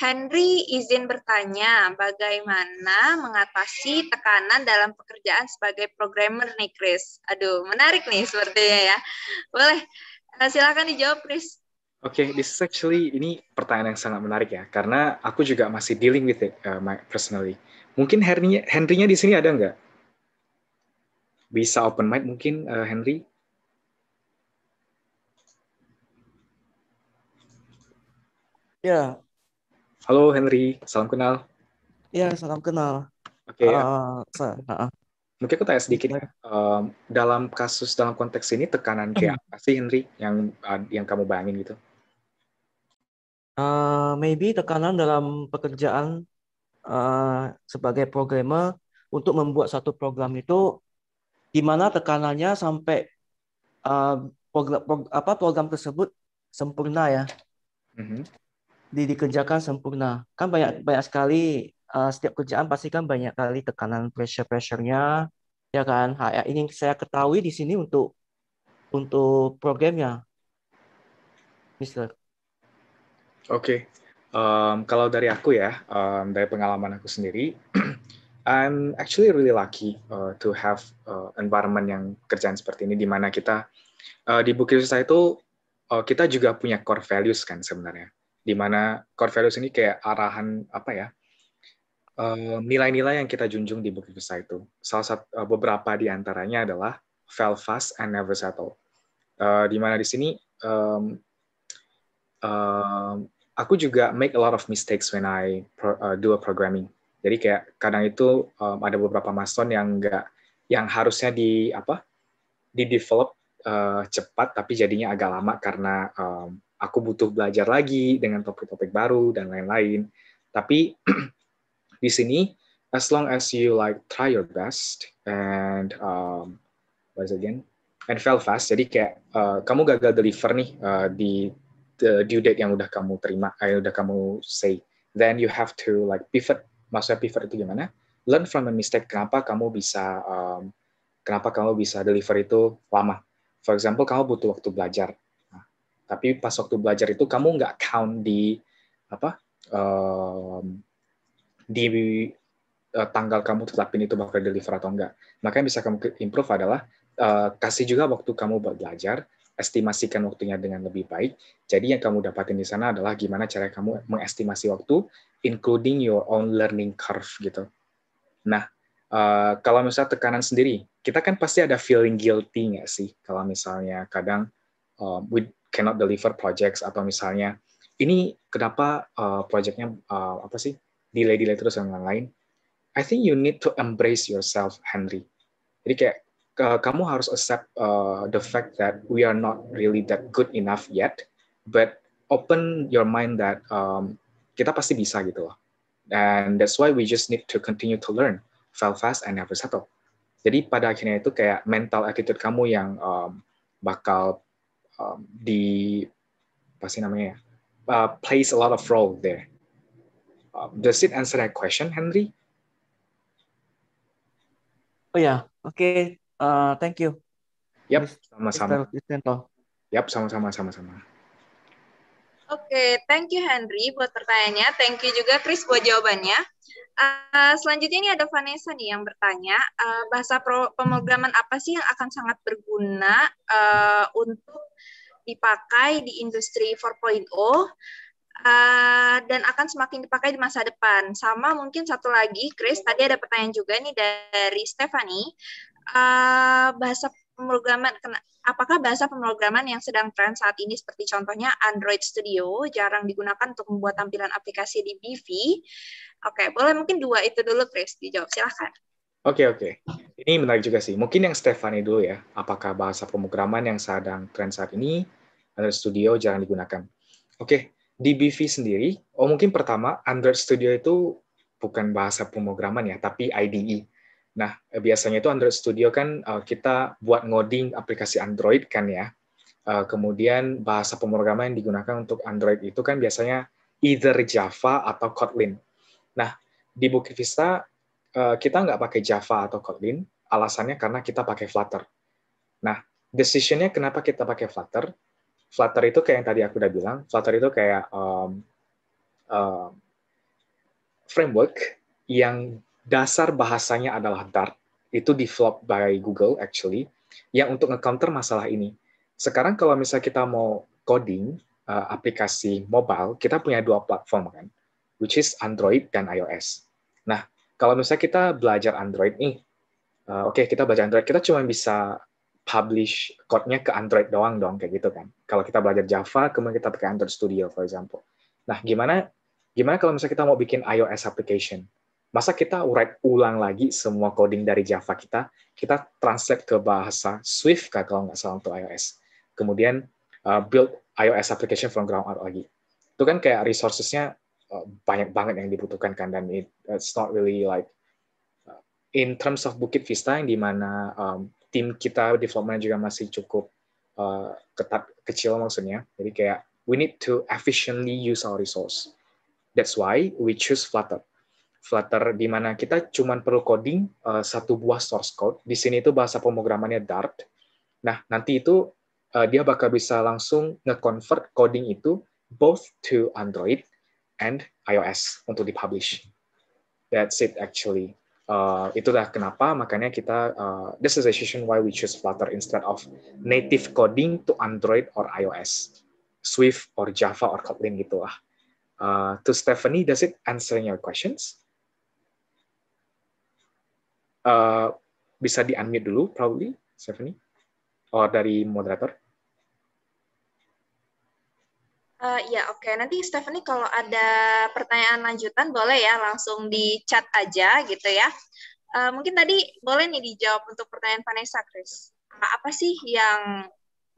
Henry izin bertanya, bagaimana mengatasi tekanan dalam pekerjaan sebagai programmer nih, Chris? Aduh, menarik nih sepertinya ya. Boleh, eh, silakan dijawab, Chris. Oke, okay, this is actually ini pertanyaan yang sangat menarik ya, karena aku juga masih dealing with it uh, my, personally. Mungkin Henry-nya di sini ada nggak? Bisa open mic mungkin uh, Henry? Ya. Halo Henry, salam kenal. Ya, salam kenal. Oke. Okay, uh, ya. uh, Mungkin aku tanya sedikit ya. Um, dalam kasus dalam konteks ini tekanan kayak hmm. apa sih Henry yang uh, yang kamu bayangin gitu? uh, maybe tekanan dalam pekerjaan uh, sebagai programmer untuk membuat satu program itu di mana tekanannya sampai uh, eh, program, program apa program tersebut sempurna ya mm-hmm. Di, dikerjakan sempurna kan banyak banyak sekali uh, setiap kerjaan pasti kan banyak kali tekanan pressure pressurenya ya kan HR ya, ini saya ketahui di sini untuk untuk programnya Mister Oke, okay. um, kalau dari aku ya, um, dari pengalaman aku sendiri, I'm actually really lucky uh, to have uh, environment yang kerjaan seperti ini, di mana kita uh, di Bukit Susah itu uh, kita juga punya core values kan sebenarnya, di mana core values ini kayak arahan apa ya, nilai-nilai uh, yang kita junjung di Bukit Besar itu. Salah satu uh, beberapa di antaranya adalah fail fast and never settle, uh, di mana di sini um, um, aku juga make a lot of mistakes when I pro, uh, do a programming. Jadi kayak kadang itu um, ada beberapa milestone yang enggak yang harusnya di apa di develop uh, eh, cepat tapi jadinya agak lama karena um, aku butuh belajar lagi dengan topik-topik baru dan lain-lain. Tapi di sini as long as you like try your best and um, what is it again and fail fast jadi kayak uh, kamu gagal deliver nih uh, di the due date yang udah kamu terima, eh, yang udah kamu say. Then you have to like pivot. Maksudnya pivot itu gimana? Learn from the mistake. Kenapa kamu bisa um, kenapa kamu bisa deliver itu lama? For example, kamu butuh waktu belajar. Nah, tapi pas waktu belajar itu kamu nggak count di apa um, di uh, tanggal kamu tetapin itu bakal deliver atau enggak. Makanya bisa kamu improve adalah uh, kasih juga waktu kamu buat belajar, estimasikan waktunya dengan lebih baik. Jadi yang kamu dapatin di sana adalah gimana cara kamu mengestimasi waktu, including your own learning curve gitu. Nah, uh, kalau misalnya tekanan sendiri, kita kan pasti ada feeling guilty nggak sih? Kalau misalnya kadang uh, we cannot deliver projects atau misalnya ini kenapa uh, projectnya uh, apa sih delay delay terus dan lain-lain. I think you need to embrace yourself, Henry. Jadi kayak kamu harus accept uh, the fact that we are not really that good enough yet, but open your mind that um, kita pasti bisa gitu loh. And that's why we just need to continue to learn, fail fast and never settle. Jadi pada akhirnya itu kayak mental attitude kamu yang um, bakal um, di pasti namanya ya, uh, plays a lot of role there. Uh, does it answer that question, Henry? Oh ya, yeah. oke. Okay. Uh, thank you. Yap, sama-sama. Yap, sama-sama, sama-sama. Oke, okay, thank you Henry buat pertanyaannya. Thank you juga Chris buat jawabannya. Uh, selanjutnya ini ada Vanessa nih yang bertanya, uh, bahasa pro pemrograman apa sih yang akan sangat berguna uh, untuk dipakai di industri 4.0 uh, dan akan semakin dipakai di masa depan. Sama mungkin satu lagi, Chris, tadi ada pertanyaan juga nih dari Stephanie, Eh, bahasa pemrograman apakah bahasa pemrograman yang sedang tren saat ini seperti contohnya Android Studio jarang digunakan untuk membuat tampilan aplikasi di BV. Oke, okay, boleh mungkin dua itu dulu Chris dijawab silahkan. Oke okay, oke, okay. ini menarik juga sih. Mungkin yang Stefani dulu ya. Apakah bahasa pemrograman yang sedang tren saat ini Android Studio jarang digunakan? Oke, okay. di BV sendiri, oh mungkin pertama Android Studio itu bukan bahasa pemrograman ya, tapi IDE Nah, biasanya itu Android Studio kan eh, kita buat ngoding aplikasi Android kan ya. Eh, kemudian bahasa pemrograman yang digunakan untuk Android itu kan biasanya either Java atau Kotlin. Nah, di Bukit Vista eh, kita nggak pakai Java atau Kotlin, alasannya karena kita pakai Flutter. Nah, decision-nya kenapa kita pakai Flutter? Flutter itu kayak yang tadi aku udah bilang, Flutter itu kayak um, um, framework yang dasar bahasanya adalah Dart. Itu develop by Google actually, yang untuk nge-counter masalah ini. Sekarang kalau misalnya kita mau coding uh, aplikasi mobile, kita punya dua platform kan, which is Android dan iOS. Nah, kalau misalnya kita belajar Android nih, uh, oke okay, kita belajar Android, kita cuma bisa publish code-nya ke Android doang dong kayak gitu kan. Kalau kita belajar Java, kemudian kita pakai Android Studio for example. Nah, gimana gimana kalau misalnya kita mau bikin iOS application? Masa kita write ulang lagi semua coding dari Java kita, kita translate ke bahasa Swift kah, kalau nggak salah untuk iOS. Kemudian uh, build iOS application from ground up lagi. Itu kan kayak resourcesnya uh, banyak banget yang dibutuhkan kan dan it, it's not really like uh, in terms of Bukit Vista yang dimana um, tim kita development juga masih cukup uh, ketat kecil maksudnya. Jadi kayak we need to efficiently use our resource. That's why we choose Flutter. Flutter di mana kita cuma perlu coding uh, satu buah source code. Di sini itu bahasa pemrogramannya Dart. Nah, nanti itu uh, dia bakal bisa langsung nge-convert coding itu both to Android and iOS untuk dipublish. That's it actually. Uh, eh, itulah kenapa makanya kita uh, this is a reason why we choose Flutter instead of native coding to Android or iOS, Swift or Java or Kotlin gitulah. Uh, to Stephanie, does it answer your questions? Eh, bisa di unmute dulu probably Stephanie or dari moderator Uh, ya oke, okay. nanti Stephanie kalau ada pertanyaan lanjutan boleh ya langsung di chat aja gitu ya. Uh, mungkin tadi boleh nih dijawab untuk pertanyaan Vanessa, Chris. Apa sih yang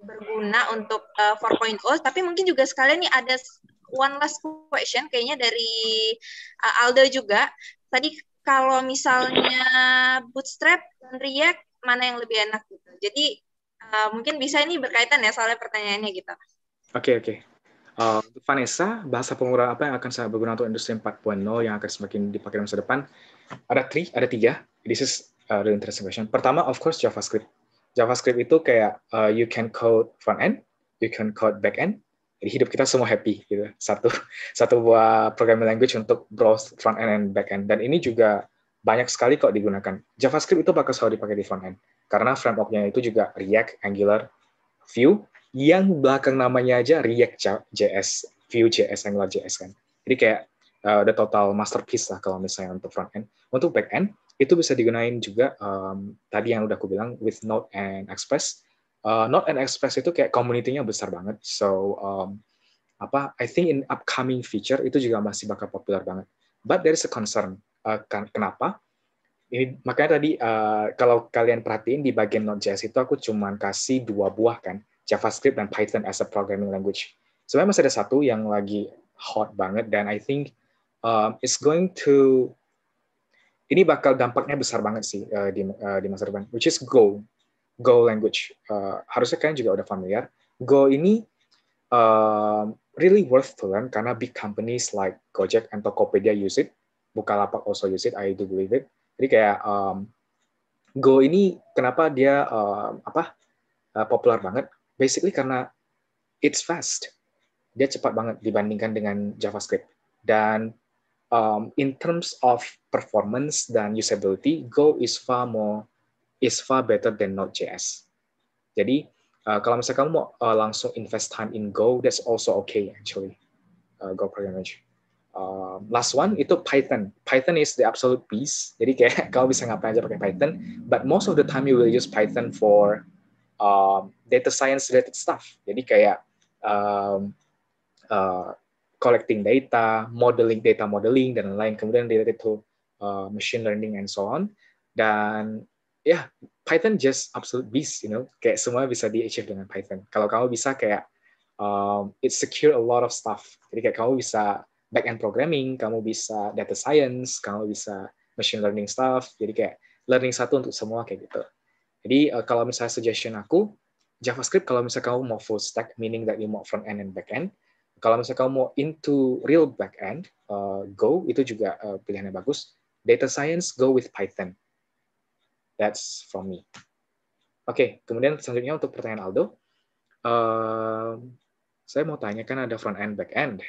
berguna untuk uh, 4.0, tapi mungkin juga sekalian nih ada one last question kayaknya dari uh, Aldo juga. Tadi kalau misalnya bootstrap dan react mana yang lebih enak gitu jadi uh, mungkin bisa ini berkaitan ya soalnya pertanyaannya gitu oke okay, oke okay. Eh, uh, Vanessa, bahasa pengurangan apa yang akan saya berguna untuk industri 4.0 yang akan semakin dipakai masa depan? Ada three, ada tiga. This is a eh, really interesting question. Pertama, of course, JavaScript. JavaScript itu kayak uh, you can code front end, you can code back end, jadi hidup kita semua happy gitu. Satu satu buah programming language untuk browse front end and back end. Dan ini juga banyak sekali kok digunakan. JavaScript itu bakal selalu dipakai di front end karena frameworknya itu juga React, Angular, Vue yang belakang namanya aja React JS, Vue JS, Angular JS kan. Jadi kayak uh, total masterpiece lah kalau misalnya untuk front end. Untuk back end itu bisa digunain juga um, tadi yang udah aku bilang with Node and Express uh, Not an Express itu kayak community-nya besar banget. So um, apa I think in upcoming feature itu juga masih bakal populer banget. But there is a concern. Uh, kan, kenapa? Ini makanya tadi uh, kalau kalian perhatiin di bagian Node.js itu aku cuma kasih dua buah kan, JavaScript dan Python as a programming language. Sebenarnya masih ada satu yang lagi hot banget dan I think um, it's going to ini bakal dampaknya besar banget sih uh, di uh, di masa depan, which is Go. Go language. Uh, harusnya kalian juga udah familiar. Go ini uh, really worth to learn karena big companies like Gojek and Tokopedia use it. Bukalapak also use it. I do believe it. Jadi kayak um, Go ini kenapa dia uh, apa uh, populer banget? Basically karena it's fast. Dia cepat banget dibandingkan dengan JavaScript. Dan um, in terms of performance dan usability, Go is far more is far better than Node.js. Jadi uh, kalau misalnya kamu mau uh, langsung invest time in Go, that's also okay actually. Uh, Go programming Uh, last one itu Python. Python is the absolute beast. Jadi kayak kalau bisa ngapain aja pakai Python. But most of the time you will use Python for uh, data science related stuff. Jadi kayak um, uh, collecting data, modeling data modeling dan lain-lain. Kemudian related to uh, machine learning and so on. Dan yeah, Python just absolute beast, you know, kayak semua bisa di achieve dengan Python. Kalau kamu bisa kayak um, it secure a lot of stuff. Jadi kayak kamu bisa back end programming, kamu bisa data science, kamu bisa machine learning stuff. Jadi kayak learning satu untuk semua kayak gitu. Jadi uh, kalau misalnya suggestion aku JavaScript kalau misalnya kamu mau full stack, meaning that you mau front end and back end. Kalau misalnya kamu mau into real back end, uh, Go itu juga uh, pilihannya bagus. Data science, go with Python. That's from me. Oke, okay, kemudian selanjutnya untuk pertanyaan Aldo. uh, saya mau tanya kan ada front end, back end.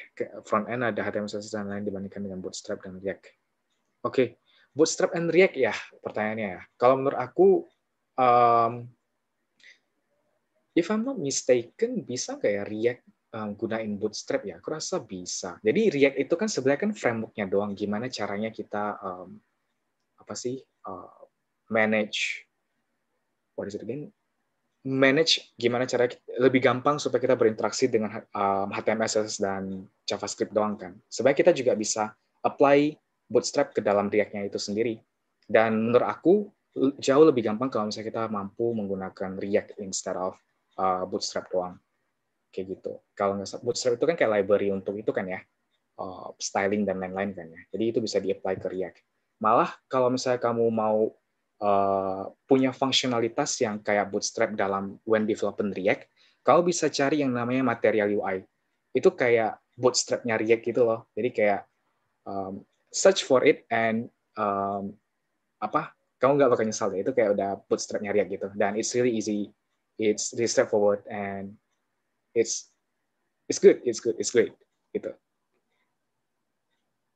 Front end ada HTML, CSS dan lain dibandingkan dengan Bootstrap dan React. Oke, okay. Bootstrap and React ya pertanyaannya ya. Kalau menurut aku, um, if I'm not mistaken, bisa nggak ya React um, gunain Bootstrap ya? Aku rasa bisa. Jadi React itu kan sebenarnya kan frameworknya doang. Gimana caranya kita um, apa sih uh, manage what is it again? Manage gimana cara lebih gampang supaya kita berinteraksi dengan HTML, um, CSS, dan JavaScript doang kan. Sebenarnya kita juga bisa apply Bootstrap ke dalam React-nya itu sendiri. Dan menurut aku jauh lebih gampang kalau misalnya kita mampu menggunakan React instead of uh, Bootstrap doang. Kayak gitu. Kalau nggak Bootstrap itu kan kayak library untuk itu kan ya, uh, styling dan lain-lain kan ya. Jadi itu bisa di-apply ke React. Malah kalau misalnya kamu mau Eh, punya fungsionalitas yang kayak Bootstrap dalam when development React, kau bisa cari yang namanya material UI. Itu kayak Bootstrapnya React gitu loh. Jadi kayak um, search for it and um, apa? Kamu nggak bakal nyesal deh. Itu kayak udah Bootstrapnya React gitu. Dan it's really easy. It's really straightforward and it's it's good. It's good. It's great. Gitu.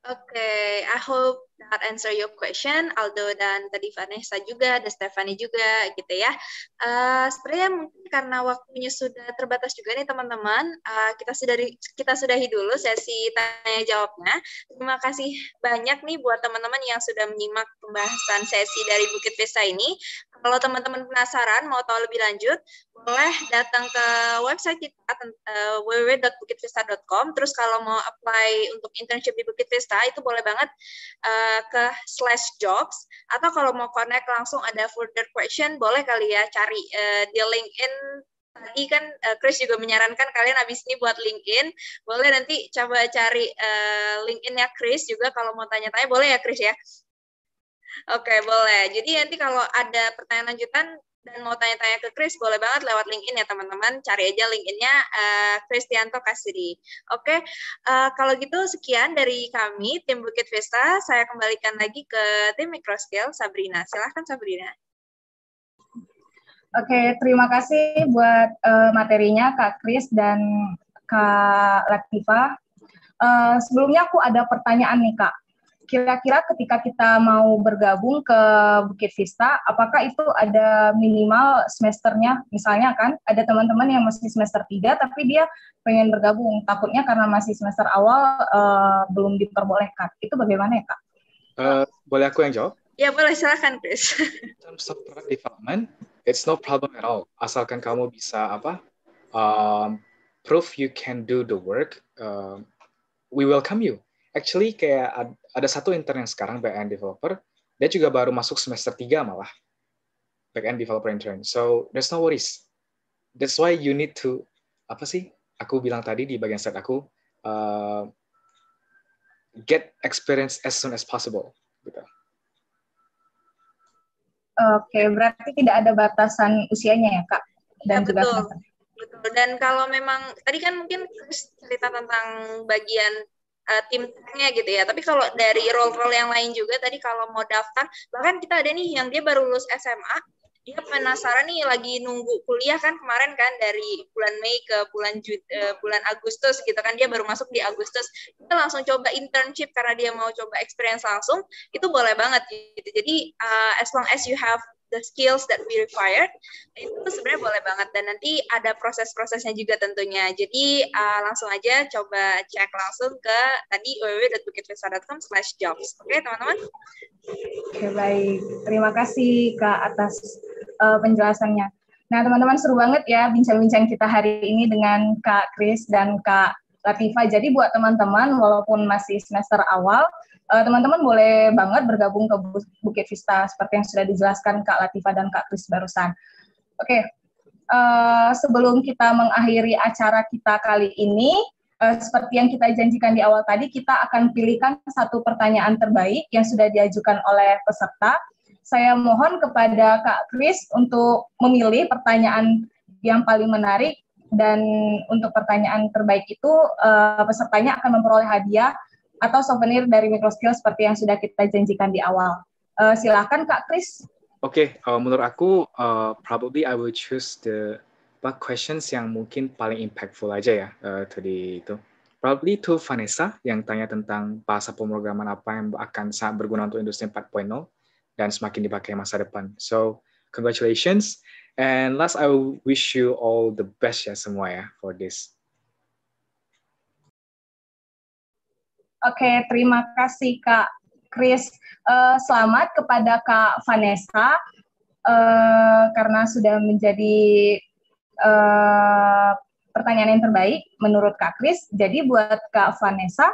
Oke, okay, I hope that answer your question, Aldo dan tadi Vanessa juga, dan Stephanie juga gitu ya. Uh, sebenarnya mungkin karena waktunya sudah terbatas juga nih teman-teman, uh, kita sudah kita sudahi dulu sesi tanya jawabnya. Terima kasih banyak nih buat teman-teman yang sudah menyimak pembahasan sesi dari Bukit Vista ini. Kalau teman-teman penasaran mau tahu lebih lanjut, boleh datang ke website kita eh, www.bukitvista.com. Terus kalau mau apply untuk internship di Bukit Vista itu boleh banget uh, ke slash jobs atau kalau mau connect langsung ada further question boleh kali ya cari uh, di LinkedIn tadi kan uh, Chris juga menyarankan kalian habis ini buat LinkedIn boleh nanti coba cari uh, eh, linkedin Chris juga kalau mau tanya-tanya boleh ya Chris ya Oke, okay, boleh. Jadi nanti kalau ada pertanyaan lanjutan dan mau tanya-tanya ke Chris, boleh banget lewat LinkedIn ya teman-teman. Cari aja LinkedIn-nya uh, Christianto Kasiri. Oke, okay. uh, eh, kalau gitu sekian dari kami, tim Bukit Vista. Saya kembalikan lagi ke tim Microskill, Sabrina. Silahkan Sabrina. Oke, okay, terima kasih buat uh, materinya Kak Chris dan Kak Latifa. Uh, sebelumnya aku ada pertanyaan nih Kak kira-kira ketika kita mau bergabung ke Bukit Vista, apakah itu ada minimal semesternya? Misalnya kan ada teman-teman yang masih semester 3 tapi dia pengen bergabung, takutnya karena masih semester awal uh, belum diperbolehkan. Itu bagaimana ya, Kak? Uh, boleh aku yang jawab? Ya, boleh silakan, Chris. In terms of development, it's no problem at all. Asalkan kamu bisa apa? Um, prove you can do the work, uh, we welcome you actually kayak ada satu intern yang sekarang backend developer, dia juga baru masuk semester tiga malah. Backend developer intern. So there's no worries. That's why you need to apa sih? Aku bilang tadi di bagian set aku uh, get experience as soon as possible gitu. Oke, berarti tidak ada batasan usianya ya, Kak? Iya, Dan ya, betul. Betul. Dan kalau memang tadi kan mungkin cerita tentang bagian uh, tim timnya gitu ya. Tapi kalau dari role-role yang lain juga tadi kalau mau daftar, bahkan kita ada nih yang dia baru lulus SMA, dia penasaran nih lagi nunggu kuliah kan kemarin kan dari bulan Mei ke bulan Jud, uh, eh, bulan Agustus gitu kan dia baru masuk di Agustus kita langsung coba internship karena dia mau coba experience langsung itu boleh banget gitu jadi uh, as long as you have the skills that we required itu sebenarnya boleh banget dan nanti ada proses-prosesnya juga tentunya jadi uh, langsung aja coba cek langsung ke tadi www.bukitvesta.com slash jobs oke okay, teman-teman oke okay, baik terima kasih kak atas uh, penjelasannya nah teman-teman seru banget ya bincang-bincang kita hari ini dengan kak Kris dan kak Latifa jadi buat teman-teman walaupun masih semester awal Eh, teman-teman boleh banget bergabung ke Bukit Vista seperti yang sudah dijelaskan Kak Latifa dan Kak Kris barusan. Oke, okay. uh, eh, sebelum kita mengakhiri acara kita kali ini, uh, seperti yang kita janjikan di awal tadi, kita akan pilihkan satu pertanyaan terbaik yang sudah diajukan oleh peserta. Saya mohon kepada Kak Kris untuk memilih pertanyaan yang paling menarik dan untuk pertanyaan terbaik itu uh, pesertanya akan memperoleh hadiah atau souvenir dari microskill seperti yang sudah kita janjikan di awal. Uh, silakan Kak Kris. Oke, okay, uh, eh, menurut aku uh, probably I will choose the but questions yang mungkin paling impactful aja ya uh, tadi itu. Probably to Vanessa yang tanya tentang bahasa pemrograman apa yang akan sangat berguna untuk industri 4.0 dan semakin dipakai masa depan. So, congratulations and last I wish you all the best ya semua ya for this Oke, terima kasih Kak Kris. Uh, selamat kepada Kak Vanessa uh, karena sudah menjadi uh, pertanyaan yang terbaik menurut Kak Kris. Jadi buat Kak Vanessa,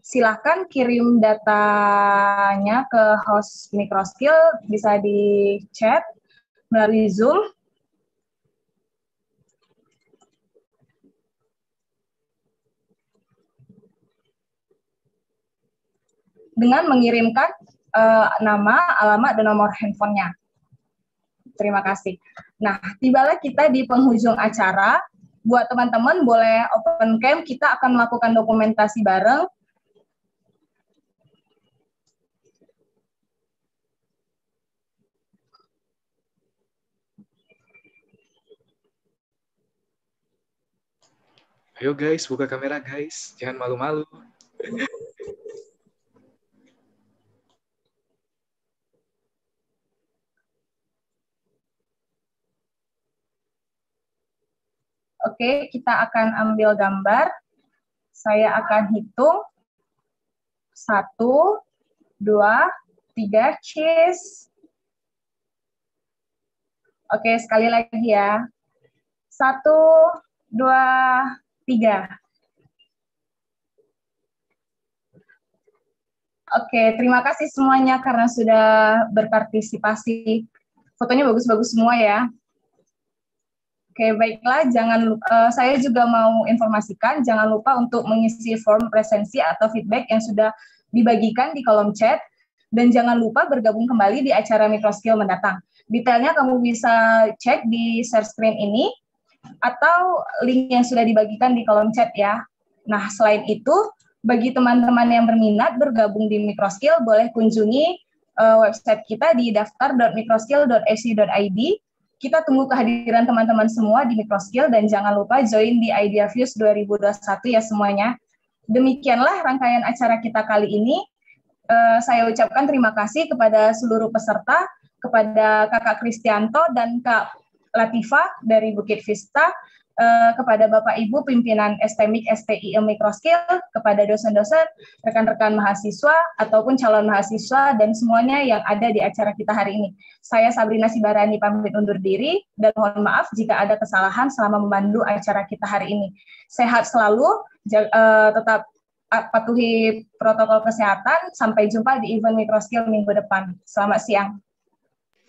silahkan kirim datanya ke host Microskill bisa di chat melalui Zoom dengan mengirimkan uh, nama, alamat, dan nomor handphonenya. Terima kasih. Nah, tibalah kita di penghujung acara. Buat teman-teman boleh open cam, kita akan melakukan dokumentasi bareng. Ayo guys, buka kamera guys. Jangan malu-malu. Oke, kita akan ambil gambar. Saya akan hitung. Satu, dua, tiga, cheese. Oke, sekali lagi ya. Satu, dua, tiga. Oke, terima kasih semuanya karena sudah berpartisipasi. Fotonya bagus-bagus semua ya. Oke, baiklah. Jangan lupa, uh, eh, saya juga mau informasikan, jangan lupa untuk mengisi form presensi atau feedback yang sudah dibagikan di kolom chat. Dan jangan lupa bergabung kembali di acara Microskill mendatang. Detailnya kamu bisa cek di share screen ini atau link yang sudah dibagikan di kolom chat ya. Nah, selain itu, bagi teman-teman yang berminat bergabung di Microskill boleh kunjungi uh, website kita di daftar.mikroskill.ac.id kita tunggu kehadiran teman-teman semua di Microskill dan jangan lupa join di Idea Views 2021 ya semuanya. Demikianlah rangkaian acara kita kali ini. Uh, saya ucapkan terima kasih kepada seluruh peserta, kepada Kakak Kristianto dan Kak Latifa dari Bukit Vista eh, kepada Bapak Ibu pimpinan STMIK STI Mikroskill, kepada dosen-dosen, rekan-rekan mahasiswa ataupun calon mahasiswa dan semuanya yang ada di acara kita hari ini. Saya Sabrina Sibarani pamit undur diri dan mohon maaf jika ada kesalahan selama memandu acara kita hari ini. Sehat selalu, eh, tetap patuhi protokol kesehatan. Sampai jumpa di event Microskill minggu depan. Selamat siang.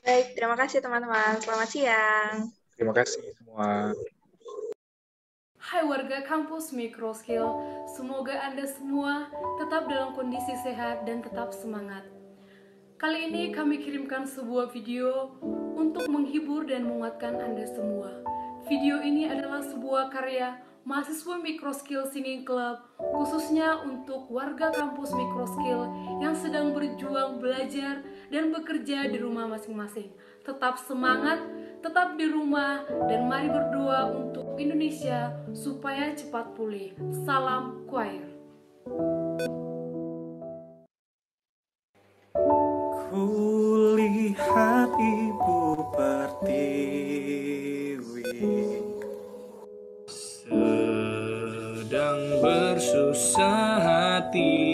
Baik, terima kasih teman-teman. Selamat siang. Terima kasih semua. Hai warga kampus Mikroskill, semoga Anda semua tetap dalam kondisi sehat dan tetap semangat. Kali ini kami kirimkan sebuah video untuk menghibur dan menguatkan Anda semua. Video ini adalah sebuah karya mahasiswa Mikroskill Singing Club khususnya untuk warga kampus Mikroskill yang sedang berjuang belajar dan bekerja di rumah masing-masing. Tetap semangat, tetap di rumah, dan mari berdoa untuk Indonesia supaya cepat pulih. Salam choir. Kulihat ibu pertiwi sedang bersusah hati.